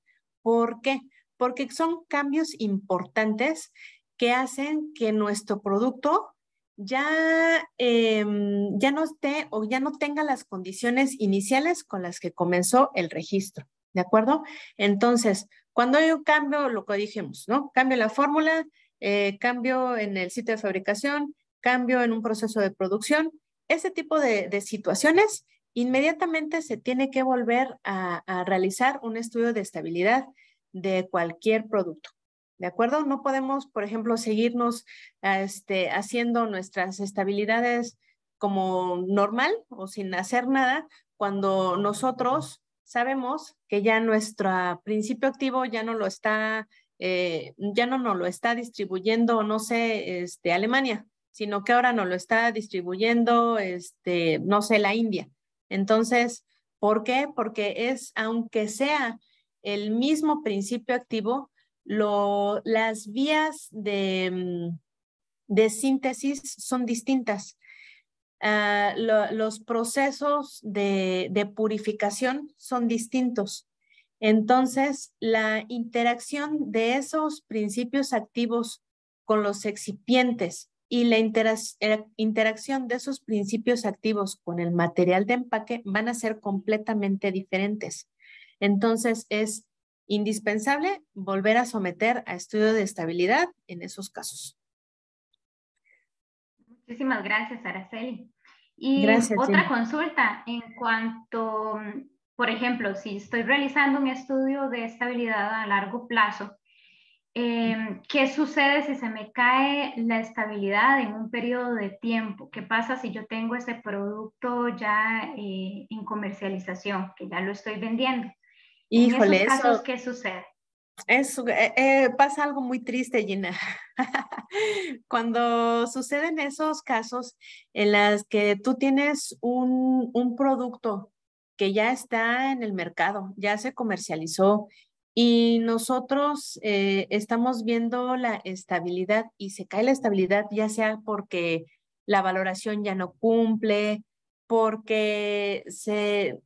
¿Por qué? Porque son cambios importantes que hacen que nuestro producto ya, em, ya no esté o ya no tenga las condiciones iniciales con las que comenzó el registro. ¿De acuerdo? Entonces, cuando hay un cambio, lo que dijimos, ¿no? Cambio la fórmula, eh, cambio en el sitio de fabricación, cambio en un proceso de producción, ese tipo de situaciones inmediatamente se tiene que volver a, realizar un estudio de estabilidad de cualquier producto. ¿De acuerdo? No podemos, por ejemplo, seguirnos ah, este, haciendo nuestras estabilidades como normal o sin hacer nada cuando nosotros sabemos que ya nuestro principio activo ya no lo está, eh, ya no nos lo está distribuyendo, no sé, este, Alemania, sino que ahora nos lo está distribuyendo, este, no sé, la India. Entonces, ¿por qué? Porque es, aunque sea el mismo principio activo, las vías de, mm, de, síntesis son distintas. Ah, los procesos de, de, purificación son distintos. Entonces, la interacción de esos principios activos con los excipientes y la eh, interacción de esos principios activos con el material de empaque van a ser completamente diferentes. Entonces es indispensable volver a someter a estudio de estabilidad en esos casos. Muchísimas gracias, Araceli. Y otra consulta en cuanto, por ejemplo, si estoy realizando un estudio de estabilidad a largo plazo, Em, ¿Qué sucede si se me cae la estabilidad en un periodo de tiempo? ¿Qué pasa si yo tengo ese producto ya eh, en comercialización, que ya lo estoy vendiendo? Híjole, en esos casos, ¿qué sucede? Eh, eh, pasa algo muy triste, Gina. Cuando suceden esos casos en las que tú tienes un, un producto que ya está en el mercado, ya se comercializó, y nosotros eh, estamos viendo la estabilidad y se cae la estabilidad ya sea porque la valoración ya no cumple, porque se,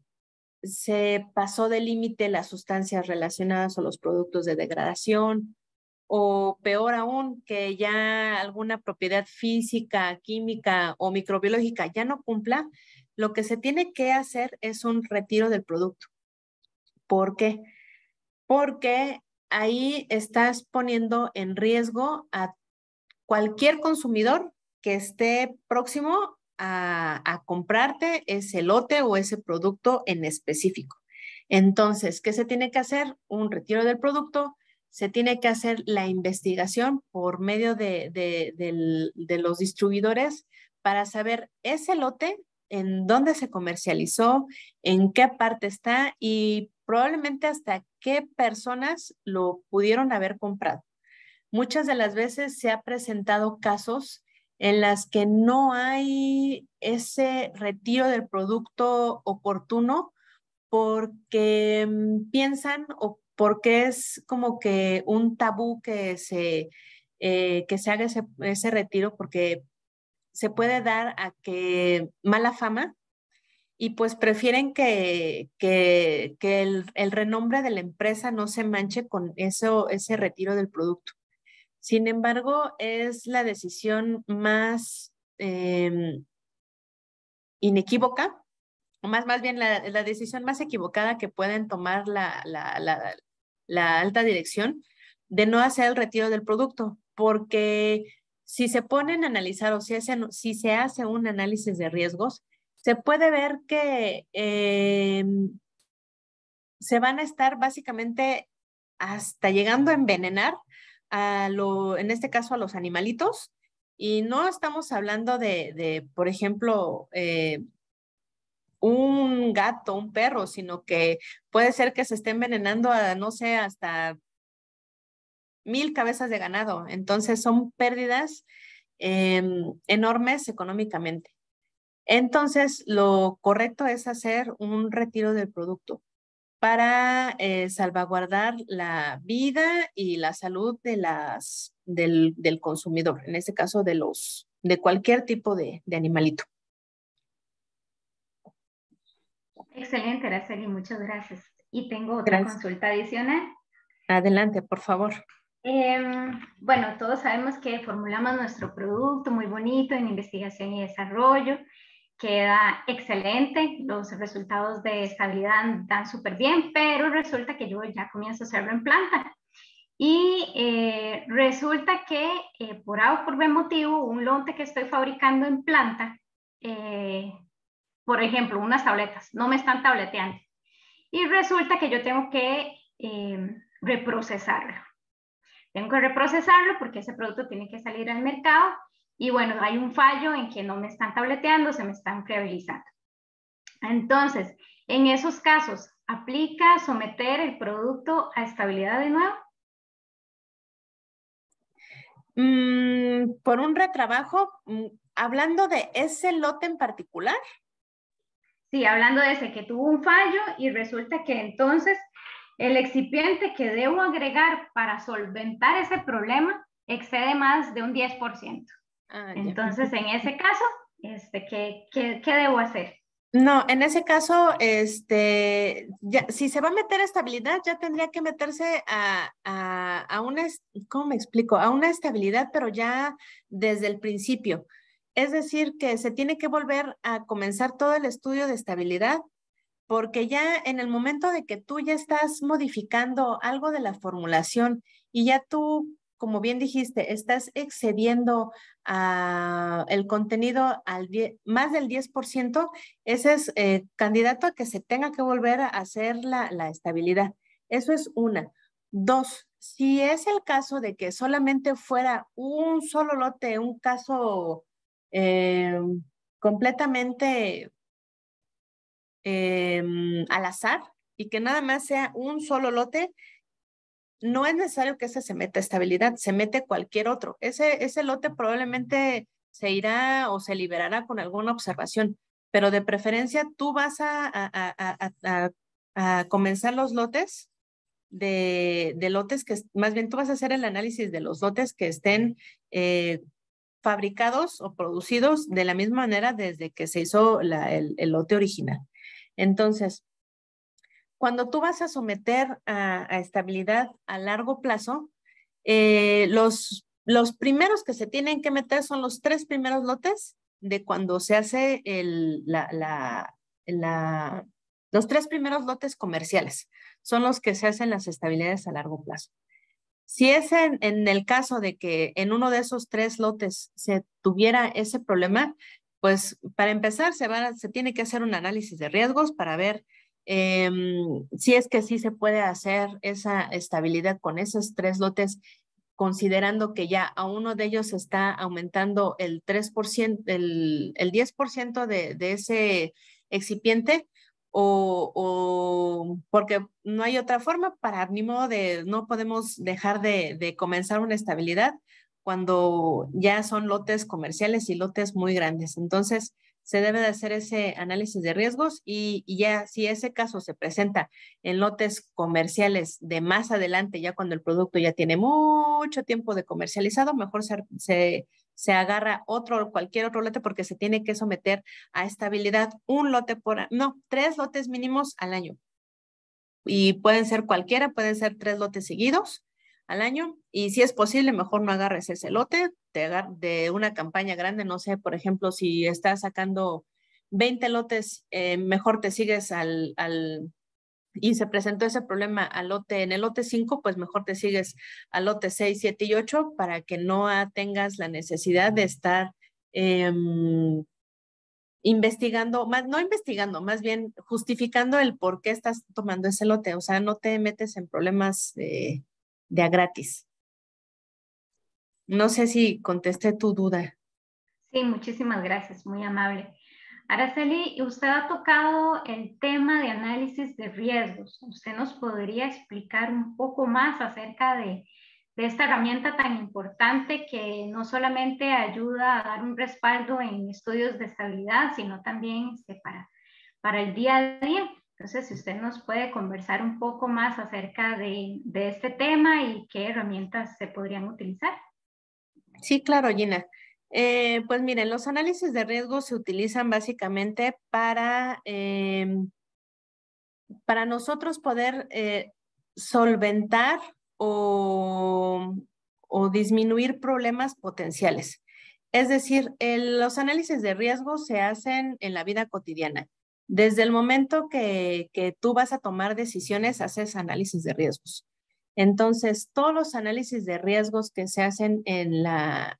pasó de límite las sustancias relacionadas o los productos de degradación, o peor aún, que ya alguna propiedad física, química o microbiológica ya no cumpla, lo que se tiene que hacer es un retiro del producto. ¿Por qué? porque ahí estás poniendo en riesgo a cualquier consumidor que esté próximo a, comprarte ese lote o ese producto en específico. Entonces, ¿qué se tiene que hacer? Un retiro del producto, se tiene que hacer la investigación por medio de los distribuidores para saber ese lote, en dónde se comercializó, en qué parte está y probablemente hasta qué personas lo pudieron haber comprado. Muchas de las veces se ha presentado casos en las que no hay ese retiro del producto oportuno porque mm, piensan o porque es como que un tabú que se, eh, que se haga ese retiro porque se puede dar a que mala fama y pues prefieren que, el, renombre de la empresa no se manche con eso, ese retiro del producto. Sin embargo, es la decisión más em, inequívoca, o más, más bien la, decisión más equivocada que pueden tomar la, alta dirección de no hacer el retiro del producto, porque si se ponen a analizar o si se hace un análisis de riesgos, se puede ver que eh, se van a estar básicamente hasta llegando a envenenar a lo, en este caso a los animalitos. Y no estamos hablando de, por ejemplo, eh, un gato, un perro, sino que puede ser que se esté envenenando a, no sé, hasta mil cabezas de ganado. Entonces son pérdidas em, enormes económicamente. Entonces, lo correcto es hacer un retiro del producto para eh, salvaguardar la vida y la salud de las, del, consumidor, en este caso de los, de cualquier tipo de, animalito. Excelente, Araceli, muchas gracias. Y tengo otra consulta adicional. Adelante, por favor. Em, bueno, todos sabemos que formulamos nuestro producto muy bonito en investigación y desarrollo queda excelente, los resultados de estabilidad dan súper bien, pero resulta que yo ya comienzo a hacerlo en planta. Y eh, resulta que eh, por algo por B motivo, un lote que estoy fabricando en planta, eh, por ejemplo, unas tabletas, no me están tableteando. Y resulta que yo tengo que em, reprocesarlo. Tengo que reprocesarlo porque ese producto tiene que salir al mercado y bueno, hay un fallo en que no me están tableteando, se me están fiabilizando. Entonces, en esos casos, ¿aplica someter el producto a estabilidad de nuevo? Mm, por un retrabajo, mm, hablando de ese lote en particular. Sí, hablando de ese que tuvo un fallo y resulta que entonces el excipiente que debo agregar para solventar ese problema excede más de un 10%. Ah, Entonces, en ese caso, este, ¿qué, qué, qué debo hacer? No, en ese caso, este, si se va a meter estabilidad, ya tendría que meterse a, a, a, una, ¿cómo me explico? A una estabilidad, pero ya desde el principio. Es decir, que se tiene que volver a comenzar todo el estudio de estabilidad, porque ya en el momento de que tú ya estás modificando algo de la formulación y ya tú como bien dijiste, estás excediendo el contenido al más del 10%, ese es eh, candidato a que se tenga que volver a hacer la, la estabilidad. Eso es una. Dos, si es el caso de que solamente fuera un solo lote, un caso em, completamente em, al azar y que nada más sea un solo lote, no es necesario que ese se meta estabilidad, se mete cualquier otro. Ese, ese lote probablemente se irá o se liberará con alguna observación, pero de preferencia tú vas a, a, a, a comenzar los lotes de, de, lotes que, más bien tú vas a hacer el análisis de los lotes que estén eh, fabricados o producidos de la misma manera desde que se hizo la, el, el lote original. Entonces, cuando tú vas a someter a, estabilidad a largo plazo, eh, los, primeros que se tienen que meter son los tres primeros lotes de cuando se hace el, la, la, la, los tres primeros lotes comerciales. Son los que se hacen las estabilidades a largo plazo. Si es en, en, el caso de que en uno de esos tres lotes se tuviera ese problema, pues para empezar se, va, se tiene que hacer un análisis de riesgos para ver Em, si es que sí se puede hacer esa estabilidad con esos tres lotes, considerando que ya a uno de ellos está aumentando el 3%, el, 10% de, ese excipiente, o, porque no hay otra forma para ni modo de, no podemos dejar de comenzar una estabilidad cuando ya son lotes comerciales y lotes muy grandes. Entonces, se debe de hacer ese análisis de riesgos y, ya si ese caso se presenta en lotes comerciales de más adelante, ya cuando el producto ya tiene mucho tiempo de comercializado, mejor se, agarra otro, o cualquier otro lote porque se tiene que someter a estabilidad un lote por, no, tres lotes mínimos al año. Y pueden ser cualquiera, pueden ser tres lotes seguidos al año. Y si es posible, mejor no agarres ese lote de una campaña grande. No sé, por ejemplo, si estás sacando 20 lotes, eh, mejor te sigues al, al, y se presentó ese problema al lote, en el lote 5, pues mejor te sigues al lote 6, 7 y 8 para que no tengas la necesidad de estar em, investigando, más, no investigando, más bien justificando el por qué estás tomando ese lote. O sea, no te metes en problemas de de a gratis. No sé si contesté tu duda. Sí, muchísimas gracias, muy amable. Araceli, usted ha tocado el tema de análisis de riesgos. ¿Usted nos podría explicar un poco más acerca de, esta herramienta tan importante que no solamente ayuda a dar un respaldo en estudios de estabilidad, sino también este, para, para el día a día? Entonces, si usted nos puede conversar un poco más acerca de, este tema y qué herramientas se podrían utilizar. Sí, claro, Gina. Eh, pues miren, los análisis de riesgo se utilizan básicamente para, eh, para nosotros poder eh, solventar o, disminuir problemas potenciales. Es decir, los análisis de riesgo se hacen en la vida cotidiana. Desde el momento que, tú vas a tomar decisiones, haces análisis de riesgos. Entonces, todos los análisis de riesgos que se hacen en la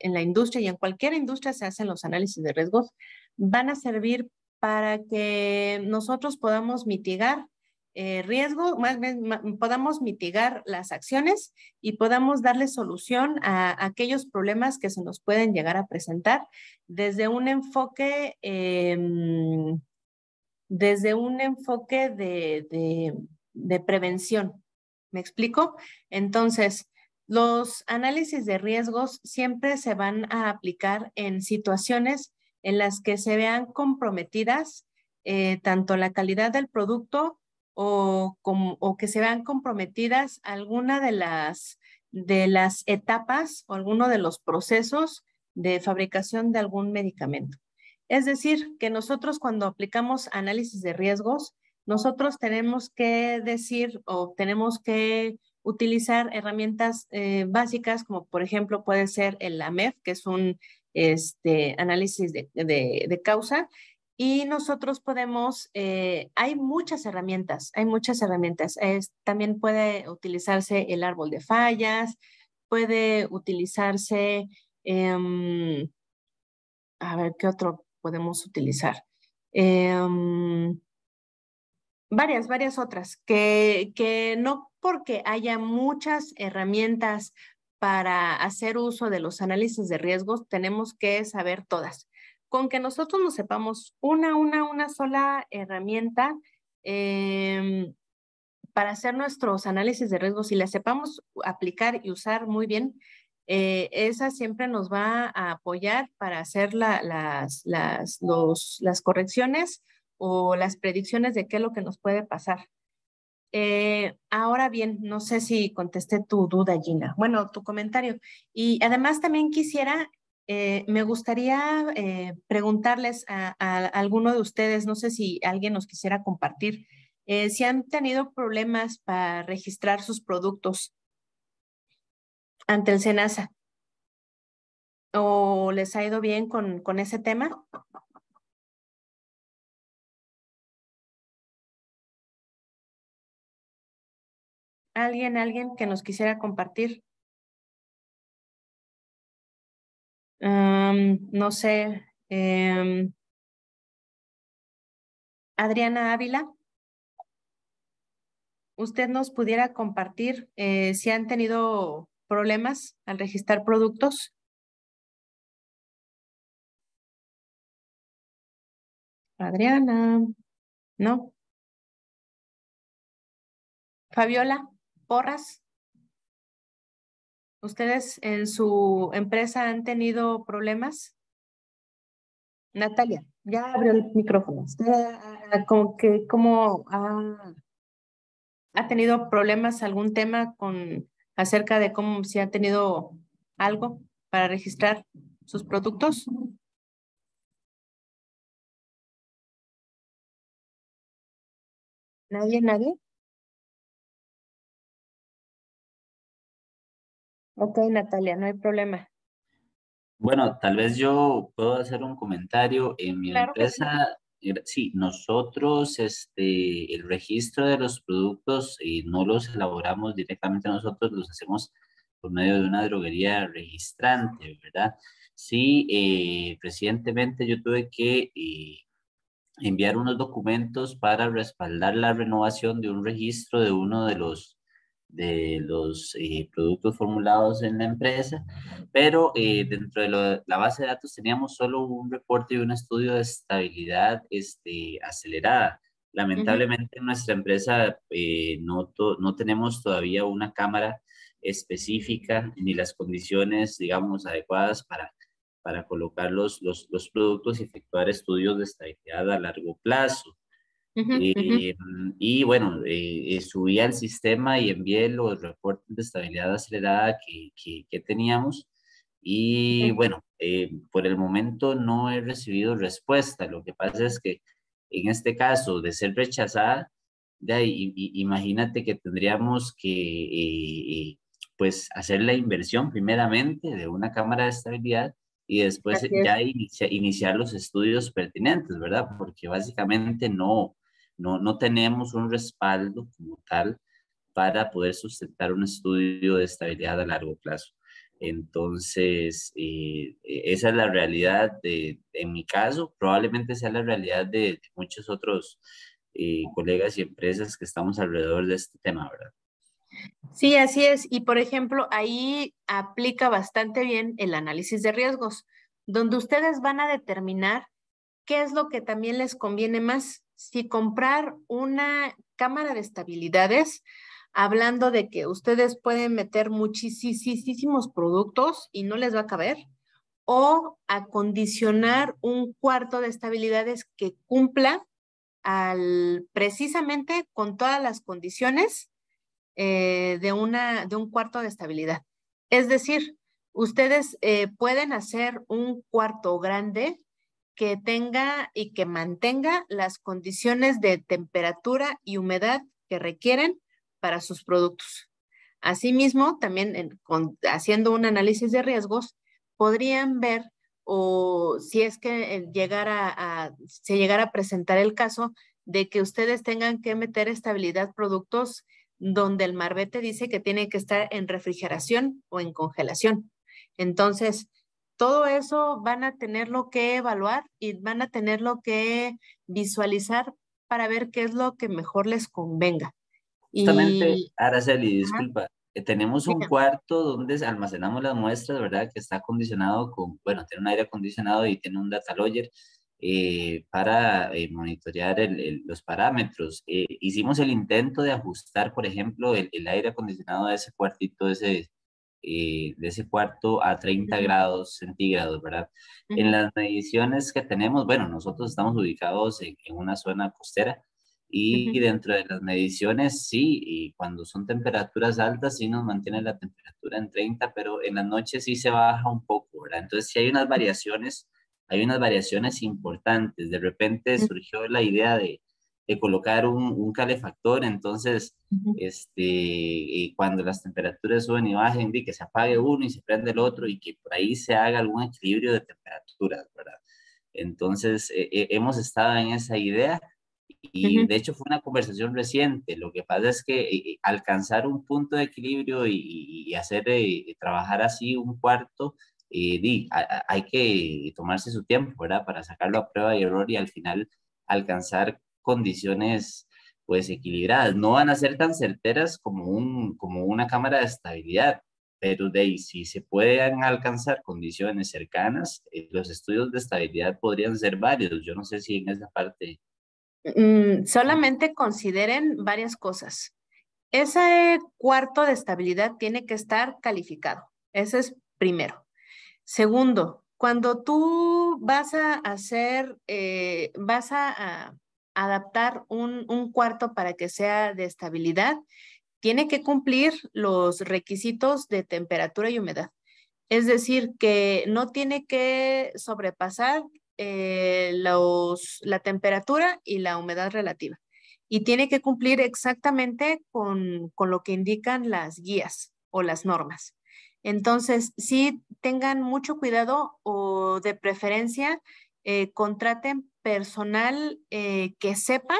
industria y en cualquier industria se hacen los análisis de riesgos, van a servir para que nosotros podamos mitigar eh, riesgo, más bien podamos mitigar las acciones y podamos darle solución a, aquellos problemas que se nos pueden llegar a presentar desde un enfoque, em, desde un enfoque de, prevención. ¿Me explico? Entonces, los análisis de riesgos siempre se van a aplicar en situaciones en las que se vean comprometidas eh, tanto la calidad del producto o, que se vean comprometidas alguna de las, de las etapas o alguno de los procesos de fabricación de algún medicamento. Es decir, que nosotros cuando aplicamos análisis de riesgos, nosotros tenemos que decir o tenemos que utilizar herramientas eh, básicas como por ejemplo puede ser el AMEF, que es un este, análisis de causa, y nosotros podemos, eh, hay muchas herramientas, hay muchas herramientas. también puede utilizarse el árbol de fallas, puede utilizarse, em, a ver, ¿qué otro podemos utilizar? Em, varias, varias otras, que, que no porque haya muchas herramientas para hacer uso de los análisis de riesgos, tenemos que saber todas con que nosotros nos sepamos una, una, una sola herramienta em, para hacer nuestros análisis de riesgos y la sepamos aplicar y usar muy bien, eh, esa siempre nos va a apoyar para hacer las, las, los, las correcciones o las predicciones de qué es lo que nos puede pasar. Eh, ahora bien, no sé si contesté tu duda, Gina. Bueno, tu comentario. Y además también quisiera eh, me gustaría eh, preguntarles a, alguno de ustedes, no sé si alguien nos quisiera compartir, eh, si han tenido problemas para registrar sus productos ante el SENASA o les ha ido bien con, con ese tema. ¿Alguien, alguien que nos quisiera compartir? no sé, em, Adriana Ávila, usted nos pudiera compartir eh, si han tenido problemas al registrar productos. Adriana, ¿no? Fabiola Porras. ¿Ustedes en su empresa han tenido problemas? Natalia, ya abrió el micrófono. ¿Usted como que, como ha tenido problemas, algún tema con acerca de cómo si ha tenido algo para registrar sus productos? ¿Nadie, nadie? Ok, Natalia, no hay problema. Bueno, tal vez yo puedo hacer un comentario. En mi empresa, er, sí. nosotros este, el registro de los productos y eh, no los elaboramos directamente nosotros, los hacemos por medio de una droguería registrante, ¿verdad? Sí, eh, recientemente yo tuve que eh, enviar unos documentos para respaldar la renovación de un registro de uno de los de los eh, productos formulados en la empresa, pero eh, dentro de la base de datos teníamos solo un reporte y un estudio de estabilidad este, acelerada. Lamentablemente nuestra empresa eh, no, tenemos todavía una cámara específica ni las condiciones, digamos, adecuadas para, para colocar los productos y efectuar estudios de estabilidad a largo plazo. Mm, y bueno, eh, eh, subí al sistema y envié los reportes de estabilidad acelerada que, que, teníamos. Y bueno, eh, por el momento no he recibido respuesta. Lo que pasa es que en este caso de ser rechazada, de imagínate que tendríamos que pues hacer la inversión primeramente de una cámara de estabilidad y después ya iniciar los estudios pertinentes, ¿verdad? Porque básicamente no, no, tenemos un respaldo como tal para poder sustentar un estudio de estabilidad a largo plazo. Entonces, eh, e, esa es la realidad de, en mi caso, probablemente sea la realidad de, muchos otros eh, colegas y empresas que estamos alrededor de este tema, ¿verdad? Sí, así es. Y por ejemplo, ahí aplica bastante bien el análisis de riesgos, donde ustedes van a determinar qué es lo que también les conviene más, si comprar una cámara de estabilidades, hablando de que ustedes pueden meter muchísimos productos y no les va a caber, o acondicionar un cuarto de estabilidades que cumpla al, precisamente con todas las condiciones eh, de, una, de un cuarto de estabilidad. Es decir, ustedes eh, pueden hacer un cuarto grande que tenga y que mantenga las condiciones de temperatura y humedad que requieren para sus productos. Asimismo, también haciendo un análisis de riesgos, podrían ver o si es que llegara a, se llegara a presentar el caso de que ustedes tengan que meter estabilidad productos donde el marbete dice que tiene que estar en refrigeración o en congelación. Entonces, todo eso van a tenerlo que evaluar y van a tenerlo que visualizar para ver qué es lo que mejor les convenga. Justamente, Araceli, disculpa, eh, tenemos un cuarto donde almacenamos las muestras, ¿verdad? Que está acondicionado con, bueno, tiene un aire acondicionado y tiene un data logger. Eh, para eh, monitorear los parámetros. hicimos el intento de ajustar, por ejemplo, el, aire acondicionado de ese cuartito, ese, eh, de ese cuarto a 30 grados centígrados, ¿verdad? En las mediciones que tenemos, bueno, nosotros estamos ubicados en, una zona costera y dentro de las mediciones, sí, y cuando son temperaturas altas, sí nos mantiene la temperatura en 30, pero en la noche sí se baja un poco, ¿verdad? Entonces sí hay unas variaciones, hay unas variaciones importantes. De repente surgió la idea de colocar un, calefactor, entonces este, eh, cuando las temperaturas suben y bajen, y que se apague uno y se prende el otro y que por ahí se haga algún equilibrio de temperaturas, ¿verdad? Entonces eh, eh, hemos estado en esa idea y de hecho fue una conversación reciente. Lo que pasa es que alcanzar un punto de equilibrio y, hacer trabajar así un cuarto, di, hay que tomarse su tiempo, ¿verdad? Para sacarlo a prueba y error y al final alcanzar condiciones pues equilibradas. No van a ser tan certeras como, un, como una cámara de estabilidad, pero de ahí, si se pueden alcanzar condiciones cercanas, eh, los estudios de estabilidad podrían ser varios. Yo no sé si en esa parte... Mm, mm, solamente consideren varias cosas. Ese cuarto de estabilidad tiene que estar calificado. Ese es primero. Segundo, cuando tú vas a hacer, eh, vas a adaptar un, cuarto para que sea de estabilidad, tiene que cumplir los requisitos de temperatura y humedad. Es decir, que no tiene que sobrepasar eh, la temperatura y la humedad relativa. Y tiene que cumplir exactamente con, con lo que indican las guías o las normas. Entonces, sí tengan mucho cuidado o de preferencia eh, contraten personal eh, que sepa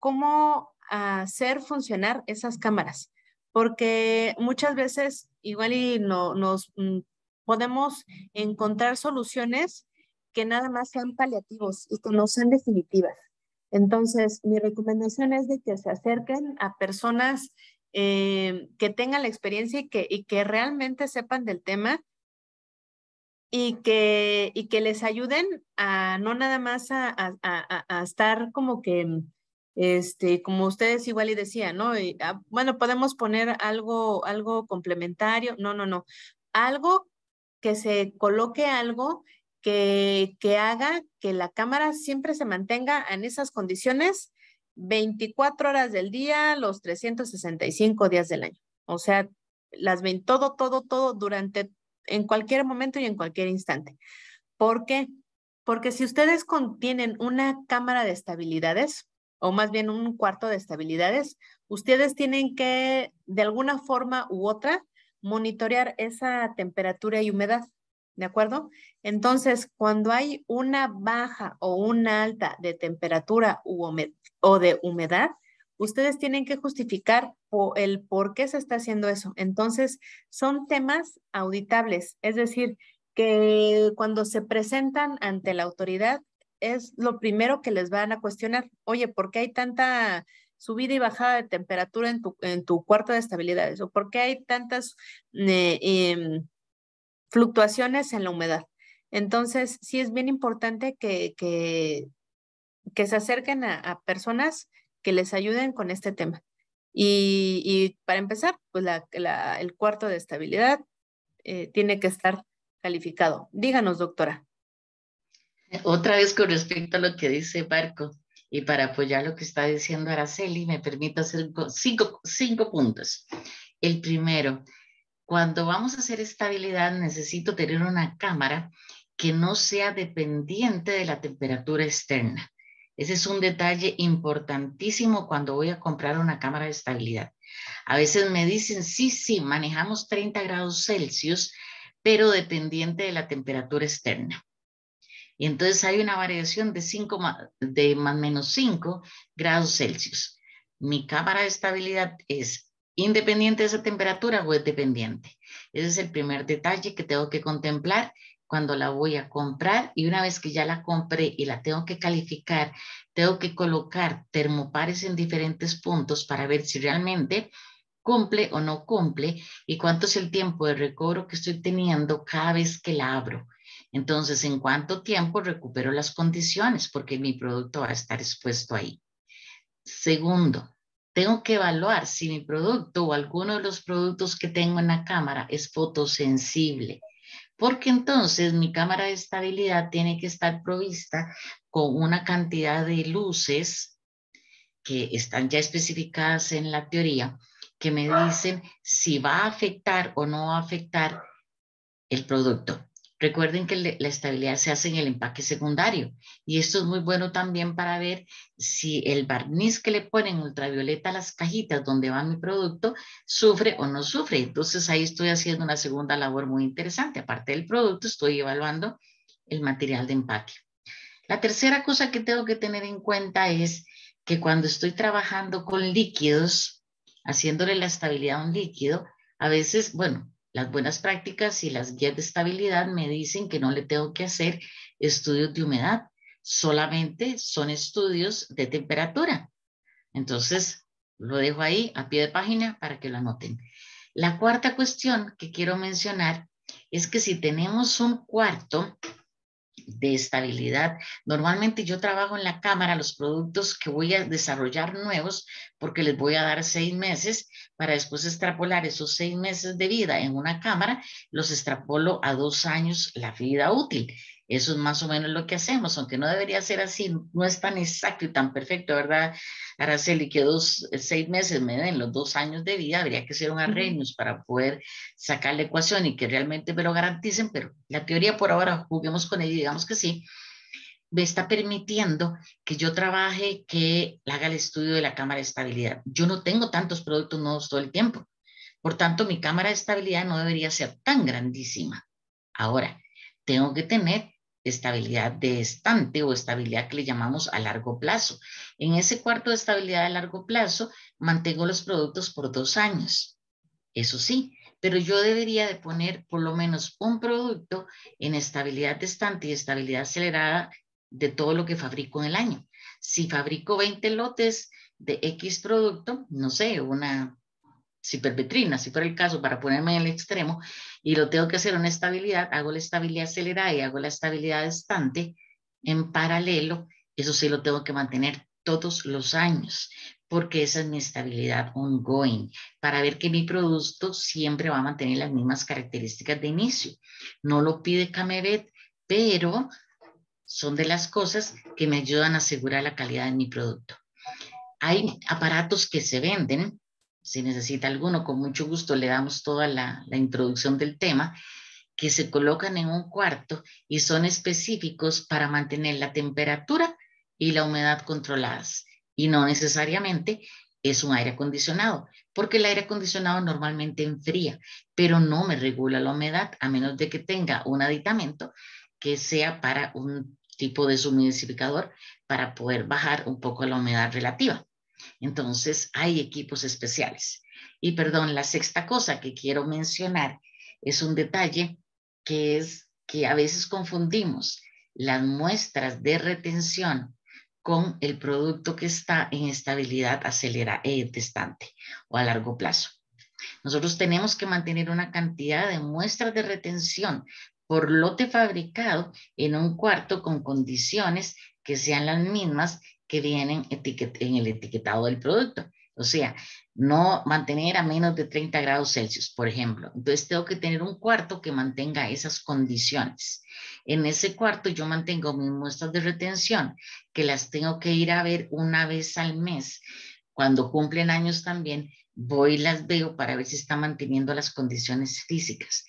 cómo hacer funcionar esas cámaras, porque muchas veces igual y no, nos mm, podemos encontrar soluciones que nada más sean paliativos y que no sean definitivas. Entonces, mi recomendación es de que se acerquen a personas eh, que tengan la experiencia y que, y que realmente sepan del tema y que, y que les ayuden a no nada más a, estar como que, este, como ustedes igual y decían, ¿no? Ah, bueno, podemos poner algo, algo complementario, no, no, no, algo que se coloque algo que, que haga que la cámara siempre se mantenga en esas condiciones 24 horas del día, los 365 días del año. O sea, las ven todo, todo, todo durante en cualquier momento y en cualquier instante. ¿Por qué? Porque si ustedes contienen una cámara de estabilidades, o más bien un cuarto de estabilidades, ustedes tienen que, de alguna forma u otra, monitorear esa temperatura y humedad, ¿de acuerdo? Entonces, cuando hay una baja o una alta de temperatura o de humedad, ustedes tienen que justificar el por qué se está haciendo eso. Entonces, son temas auditables, es decir, que cuando se presentan ante la autoridad, es lo primero que les van a cuestionar. Oye, ¿por qué hay tanta subida y bajada de temperatura en tu, cuarto de estabilidad? ¿O por qué hay tantas eh, em, fluctuaciones en la humedad? Entonces, sí es bien importante que, se acerquen a personas que les ayuden con este tema. Y, para empezar, pues el cuarto de estabilidad eh, tiene que estar calificado. Díganos, doctora. Otra vez con respecto a lo que dice Marco y para apoyar lo que está diciendo Araceli, me permito hacer cinco, cinco puntos. El primero, cuando vamos a hacer estabilidad necesito tener una cámara que no sea dependiente de la temperatura externa. Ese es un detalle importantísimo cuando voy a comprar una cámara de estabilidad. A veces me dicen, sí, sí, manejamos 30 grados Celsius, pero dependiente de la temperatura externa. Y entonces hay una variación de, 5, de más menos 5 grados Celsius. Mi cámara de estabilidad es independiente de esa temperatura o es dependiente. Ese es el primer detalle que tengo que contemplar cuando la voy a comprar y una vez que ya la compré y la tengo que calificar, tengo que colocar termopares en diferentes puntos para ver si realmente cumple o no cumple y cuánto es el tiempo de recobro que estoy teniendo cada vez que la abro. Entonces, en cuánto tiempo recupero las condiciones porque mi producto va a estar expuesto ahí. Segundo, tengo que evaluar si mi producto o alguno de los productos que tengo en la cámara es fotosensible porque entonces mi cámara de estabilidad tiene que estar provista con una cantidad de luces que están ya especificadas en la teoría, que me dicen si va a afectar o no va a afectar el producto. Recuerden que la estabilidad se hace en el empaque secundario y esto es muy bueno también para ver si el barniz que le ponen ultravioleta a las cajitas donde va mi producto sufre o no sufre. Entonces ahí estoy haciendo una segunda labor muy interesante. Aparte del producto, estoy evaluando el material de empaque. La tercera cosa que tengo que tener en cuenta es que cuando estoy trabajando con líquidos, haciéndole la estabilidad a un líquido, a veces, bueno, las buenas prácticas y las guías de estabilidad me dicen que no le tengo que hacer estudios de humedad, solamente son estudios de temperatura. Entonces, lo dejo ahí a pie de página para que lo anoten. La cuarta cuestión que quiero mencionar es que si tenemos un cuarto de estabilidad. Normalmente yo trabajo en la cámara los productos que voy a desarrollar nuevos porque les voy a dar seis meses para después extrapolar esos seis meses de vida en una cámara, los extrapolo a dos años la vida útil. Eso es más o menos lo que hacemos, aunque no debería ser así, no es tan exacto y tan perfecto, ¿verdad, Araceli? Que dos, eh, seis meses me den los dos años de vida, habría que ser un arreglos para poder sacar la ecuación y que realmente me lo garanticen, pero la teoría por ahora, juguemos con ella, digamos que sí, me está permitiendo que yo trabaje, que haga el estudio de la cámara de estabilidad. Yo no tengo tantos productos nuevos todo el tiempo, por tanto, mi cámara de estabilidad no debería ser tan grandísima. Ahora, tengo que tener estabilidad de estante o estabilidad que le llamamos a largo plazo. En ese cuarto de estabilidad a largo plazo, mantengo los productos por dos años. Eso sí, pero yo debería de poner por lo menos un producto en estabilidad de estante y estabilidad acelerada de todo lo que fabrico en el año. Si fabrico 20 lotes de X producto, no sé, una perpetrina, si por el caso, para ponerme en el extremo, y lo tengo que hacer una estabilidad, hago la estabilidad acelerada y hago la estabilidad estante en paralelo, eso sí lo tengo que mantener todos los años, porque esa es mi estabilidad ongoing, para ver que mi producto siempre va a mantener las mismas características de inicio. No lo pide Camebet, pero son de las cosas que me ayudan a asegurar la calidad de mi producto. Hay aparatos que se venden si necesita alguno, con mucho gusto le damos toda la, introducción del tema, que se colocan en un cuarto y son específicos para mantener la temperatura y la humedad controladas. Y no necesariamente es un aire acondicionado, porque el aire acondicionado normalmente enfría, pero no me regula la humedad a menos de que tenga un aditamento que sea para un tipo de deshumidificador para poder bajar un poco la humedad relativa. Entonces, hay equipos especiales. Y perdón, la sexta cosa que quiero mencionar es un detalle que es que a veces confundimos las muestras de retención con el producto que está en estabilidad acelera, e eh, testante o a largo plazo. Nosotros tenemos que mantener una cantidad de muestras de retención por lote fabricado en un cuarto con condiciones que sean las mismas que vienen en el etiquetado del producto. O sea, no mantener a menos de 30 grados Celsius, por ejemplo. Entonces tengo que tener un cuarto que mantenga esas condiciones. En ese cuarto yo mantengo mis muestras de retención, que las tengo que ir a ver una vez al mes. Cuando cumplen años también, voy y las veo para ver si está manteniendo las condiciones físicas.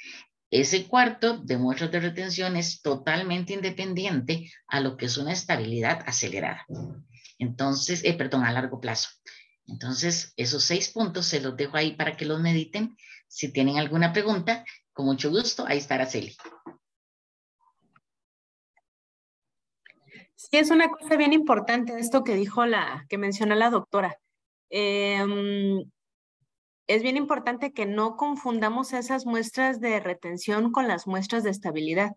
Ese cuarto de muestras de retención es totalmente independiente a lo que es una estabilidad acelerada. Entonces, eh, perdón, a largo plazo. Entonces, esos seis puntos se los dejo ahí para que los mediten. Si tienen alguna pregunta, con mucho gusto, ahí estará Celi. Sí, es una cosa bien importante esto que dijo la, que mencionó la doctora. Em, es bien importante que no confundamos esas muestras de retención con las muestras de estabilidad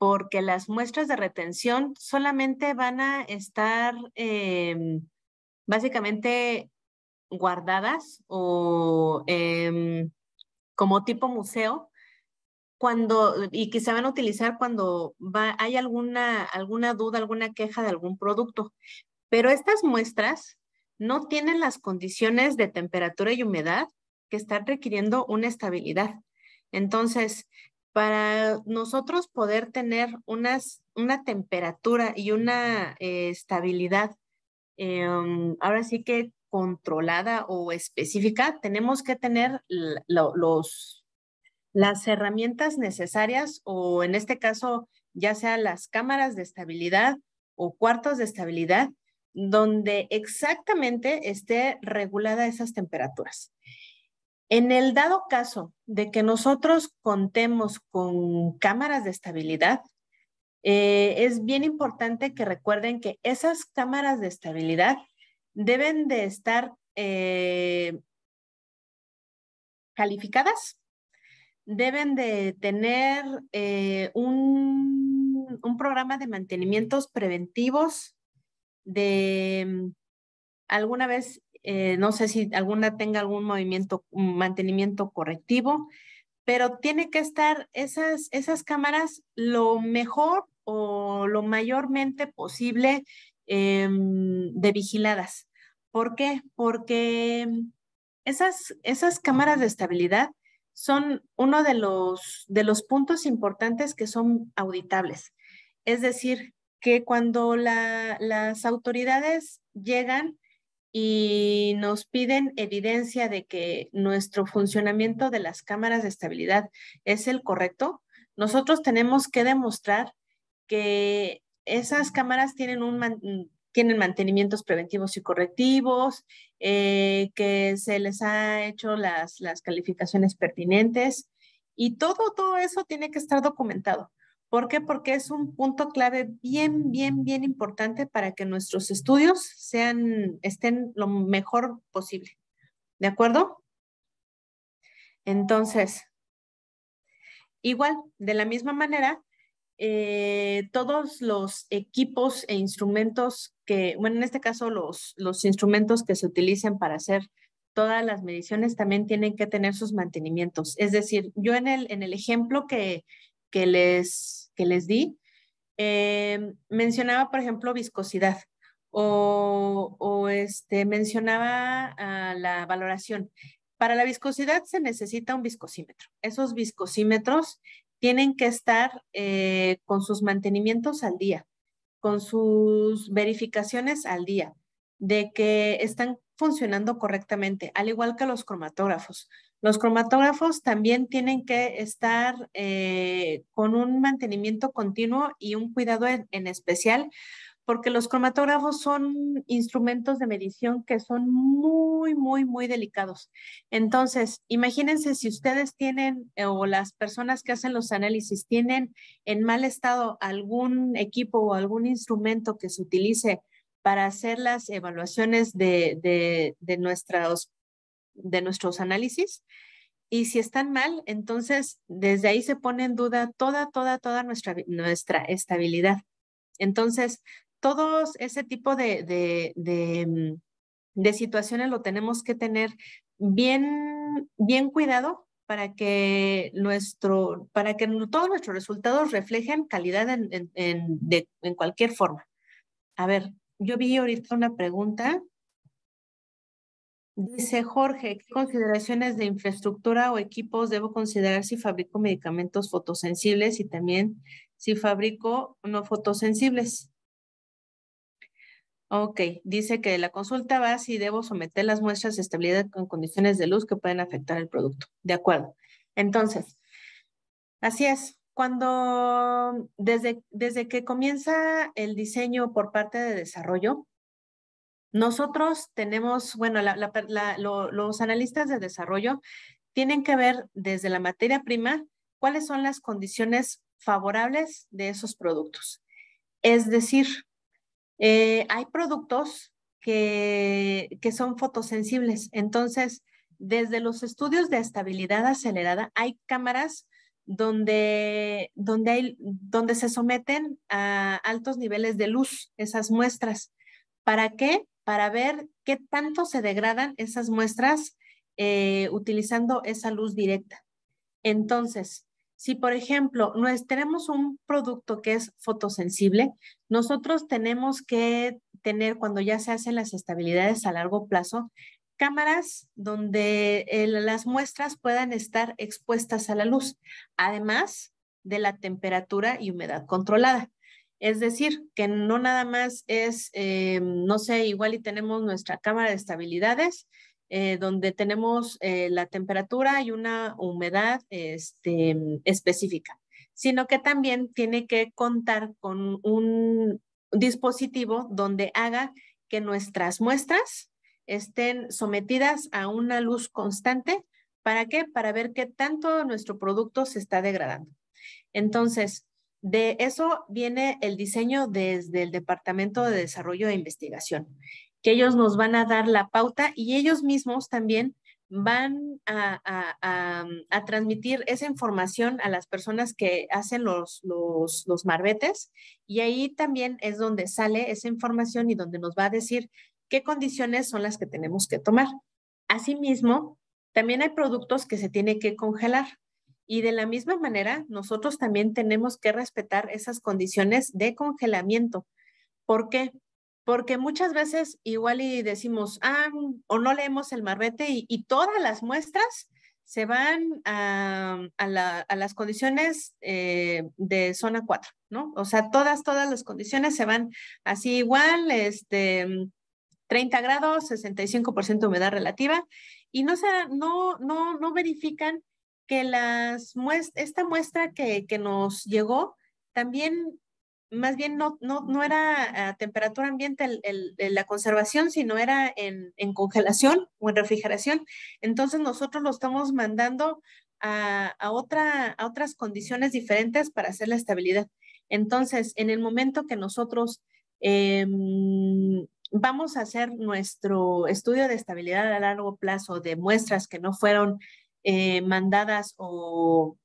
porque las muestras de retención solamente van a estar em, básicamente guardadas o em, como tipo museo cuando y que se van a utilizar cuando hay alguna, alguna duda, alguna queja de algún producto. Pero estas muestras no tienen las condiciones de temperatura y humedad que están requiriendo una estabilidad. Entonces, para nosotros poder tener una temperatura y una eh, estabilidad, em, ahora sí que controlada o específica, tenemos que tener las herramientas necesarias o en este caso, ya sea las cámaras de estabilidad o cuartos de estabilidad, donde exactamente esté regulada esas temperaturas. En el dado caso de que nosotros contemos con cámaras de estabilidad, eh, es bien importante que recuerden que esas cámaras de estabilidad deben de estar eh, calificadas, deben de tener eh, un, un, programa de mantenimientos preventivos, de mm, alguna vez eh, no sé si alguna tenga algún movimiento, mantenimiento correctivo, pero tiene que estar esas, cámaras lo mejor o lo mayormente posible em, de vigiladas. ¿Por qué? Porque esas, esas cámaras de estabilidad son uno de los, de los puntos importantes que son auditables. Es decir, que cuando las autoridades llegan y nos piden evidencia de que nuestro funcionamiento de las cámaras de estabilidad es el correcto, nosotros tenemos que demostrar que esas cámaras tienen un mm, tienen mantenimientos preventivos y correctivos, eh, que se les ha hecho las, las calificaciones pertinentes y todo, todo eso tiene que estar documentado. ¿Por qué? Porque es un punto clave bien, bien, bien importante para que nuestros estudios sean, estén lo mejor posible. ¿De acuerdo? Entonces, igual, de la misma manera, eh, todos los equipos e instrumentos que, bueno, en este caso los, los instrumentos que se utilicen para hacer todas las mediciones también tienen que tener sus mantenimientos. Es decir, yo en el, en el ejemplo que, que les, di. Eh, mencionaba, por ejemplo, viscosidad o, este, mencionaba ah, la valoración. Para la viscosidad se necesita un viscosímetro. Esos viscosímetros tienen que estar eh, con sus mantenimientos al día, con sus verificaciones al día, de que están funcionando correctamente, al igual que los cromatógrafos. Los cromatógrafos también tienen que estar eh, con un mantenimiento continuo y un cuidado en, especial porque los cromatógrafos son instrumentos de medición que son muy, muy, muy delicados. Entonces, imagínense si ustedes tienen eh, o las personas que hacen los análisis tienen en mal estado algún equipo o algún instrumento que se utilice para hacer las evaluaciones de, de, de de nuestros análisis. Y si están mal, entonces desde ahí se pone en duda toda, toda, toda nuestra, nuestra estabilidad. Entonces, todos ese tipo de, de, de, mm, situaciones lo tenemos que tener bien, bien cuidado para que, nuestro, para que todos nuestros resultados reflejen calidad en, en, en, en cualquier forma. A ver, yo vi ahorita una pregunta Dice Jorge, ¿qué consideraciones de infraestructura o equipos debo considerar si fabrico medicamentos fotosensibles y también si fabrico no fotosensibles? Ok, dice que la consulta va si debo someter las muestras de estabilidad con condiciones de luz que pueden afectar el producto. De acuerdo. Entonces, así es. Cuando, desde, desde que comienza el diseño por parte de desarrollo, nosotros tenemos, bueno, los analistas de desarrollo tienen que ver desde la materia prima cuáles son las condiciones favorables de esos productos. Es decir, eh, hay productos que, son fotosensibles. Entonces, desde los estudios de estabilidad acelerada, hay cámaras donde, donde se someten a altos niveles de luz esas muestras. ¿Para qué? para ver qué tanto se degradan esas muestras eh, utilizando esa luz directa. Entonces, si por ejemplo nos, tenemos un producto que es fotosensible, nosotros tenemos que tener cuando ya se hacen las estabilidades a largo plazo, cámaras donde eh, las muestras puedan estar expuestas a la luz, además de la temperatura y humedad controlada. Es decir, que no nada más es, eh, no sé, igual y tenemos nuestra cámara de estabilidades, eh, donde tenemos eh, la temperatura y una humedad este, específica, sino que también tiene que contar con un dispositivo donde haga que nuestras muestras estén sometidas a una luz constante. ¿Para qué? Para ver qué tanto nuestro producto se está degradando. Entonces, de eso viene el diseño desde el Departamento de Desarrollo e Investigación, que ellos nos van a dar la pauta y ellos mismos también van a, transmitir esa información a las personas que hacen los, los marbetes y ahí también es donde sale esa información y donde nos va a decir qué condiciones son las que tenemos que tomar. Asimismo, también hay productos que se tienen que congelar. Y de la misma manera, nosotros también tenemos que respetar esas condiciones de congelamiento. ¿Por qué? Porque muchas veces igual y decimos, ah, o no leemos el marbete y, todas las muestras se van a, las condiciones eh, de zona 4, ¿no? O sea, todas, todas las condiciones se van así igual, este, 30 grados, 65% humedad relativa, y no, se, no, no, no verifican que las esta muestra que, nos llegó también, más bien no, no, era a temperatura ambiente la conservación, sino era en, congelación o en refrigeración. Entonces nosotros lo estamos mandando a, otra, a otras condiciones diferentes para hacer la estabilidad. Entonces, en el momento que nosotros em, vamos a hacer nuestro estudio de estabilidad a largo plazo de muestras que no fueron eh, mandadas o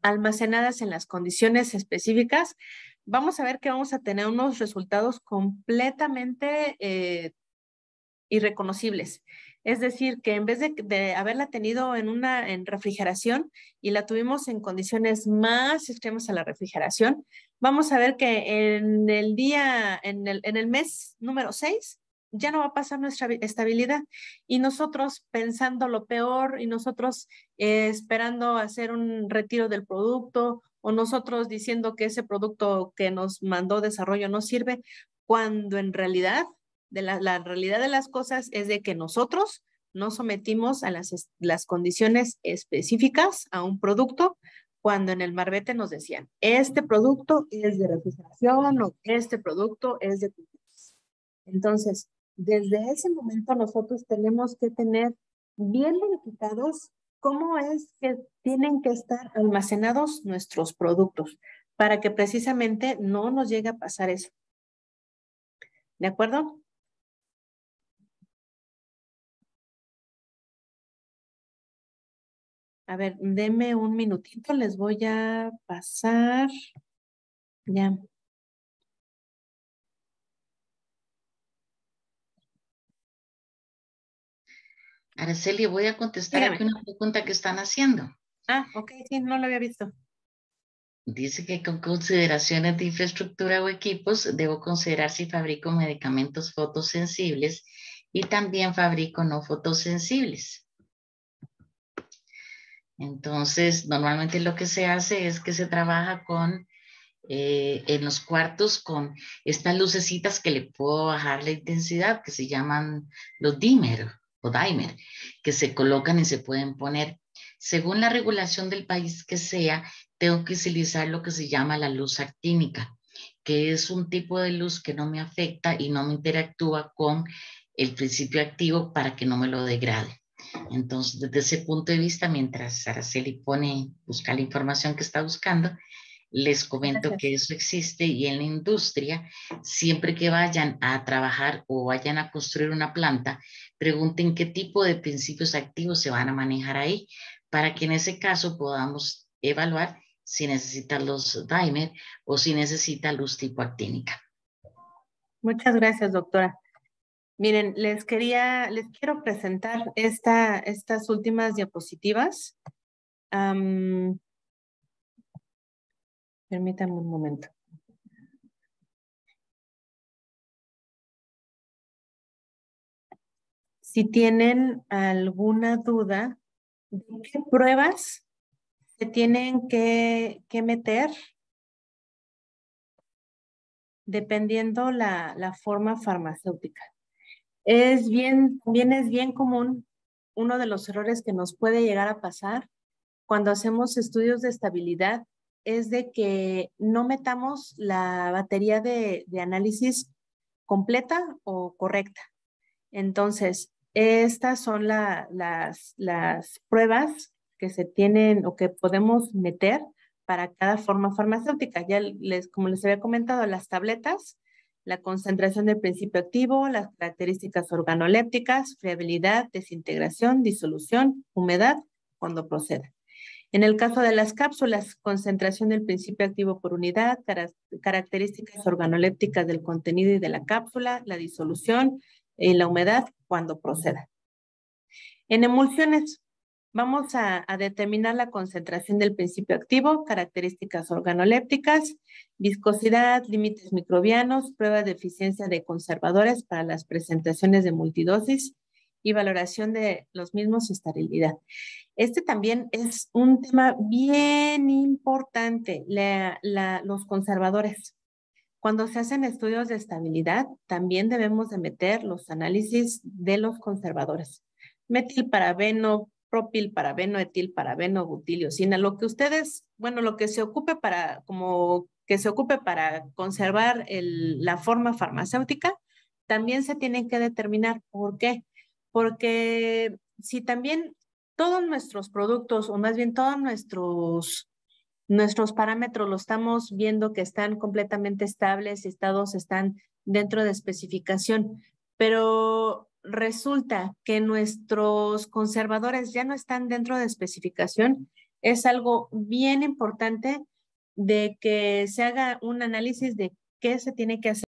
almacenadas en las condiciones específicas, vamos a ver que vamos a tener unos resultados completamente eh, irreconocibles. Es decir, que en vez de, haberla tenido en una en refrigeración y la tuvimos en condiciones más extremas a la refrigeración, vamos a ver que en el día, en el, en el mes número 6, ya no va a pasar nuestra estabilidad. Y nosotros pensando lo peor y nosotros eh, esperando hacer un retiro del producto o nosotros diciendo que ese producto que nos mandó desarrollo no sirve, cuando en realidad, de la, realidad de las cosas es de que nosotros no sometimos a las, las condiciones específicas a un producto cuando en el marbete nos decían, este producto es de refrigeración o este producto es de... Entonces, desde ese momento nosotros tenemos que tener bien identificados cómo es que tienen que estar almacenados nuestros productos para que precisamente no nos llegue a pasar eso. ¿De acuerdo? A ver, denme un minutito, les voy a pasar. Ya. Araceli, voy a contestar una pregunta que están haciendo. Ah, ok, sí, no lo había visto. Dice que con consideraciones de infraestructura o equipos, debo considerar si fabrico medicamentos fotosensibles y también fabrico no fotosensibles. Entonces, normalmente lo que se hace es que se trabaja con, eh, en los cuartos con estas lucecitas que le puedo bajar la intensidad, que se llaman los dímeros. Daimer que se colocan y se pueden poner. Según la regulación del país que sea, tengo que utilizar lo que se llama la luz actínica, que es un tipo de luz que no me afecta y no me interactúa con el principio activo para que no me lo degrade. Entonces, desde ese punto de vista, mientras Araceli pone, busca la información que está buscando, les comento que eso existe y en la industria, siempre que vayan a trabajar o vayan a construir una planta, pregunten qué tipo de principios activos se van a manejar ahí para que en ese caso podamos evaluar si necesitan los dimer o si necesitan luz tipo actínica. Muchas gracias, doctora. Miren, les quería, les quiero presentar esta, estas últimas diapositivas. Permítame un momento. Si tienen alguna duda de qué pruebas se tienen que, meter, dependiendo la, la forma farmacéutica. Es bien, también es bien común uno de los errores que nos puede llegar a pasar cuando hacemos estudios de estabilidad es de que no metamos la batería de, análisis completa o correcta. Entonces, estas son las, las pruebas que se tienen o que podemos meter para cada forma farmacéutica. Ya les, como les había comentado, las tabletas, la concentración del principio activo, las características organolépticas, friabilidad, desintegración, disolución, humedad, cuando proceda. En el caso de las cápsulas, concentración del principio activo por unidad, características organolépticas del contenido y de la cápsula, la disolución y la humedad cuando proceda. En emulsiones, vamos a, a, determinar la concentración del principio activo, características organolépticas, viscosidad, límites microbianos, prueba de eficiencia de conservadores para las presentaciones de multidosis, y valoración de los mismos y estabilidad. Este también es un tema bien importante, los conservadores. Cuando se hacen estudios de estabilidad, también debemos de meter los análisis de los conservadores. Metilparabeno, propilparabeno, etilparabeno, butiliocina, lo que ustedes, bueno, lo que se ocupe para, como que se ocupe para conservar la forma farmacéutica, también se tienen que determinar. ¿Por qué? porque si también todos nuestros productos, o más bien todos nuestros, nuestros parámetros, lo estamos viendo que están completamente estables, estados están dentro de especificación, pero resulta que nuestros conservadores ya no están dentro de especificación, es algo bien importante de que se haga un análisis de qué se tiene que hacer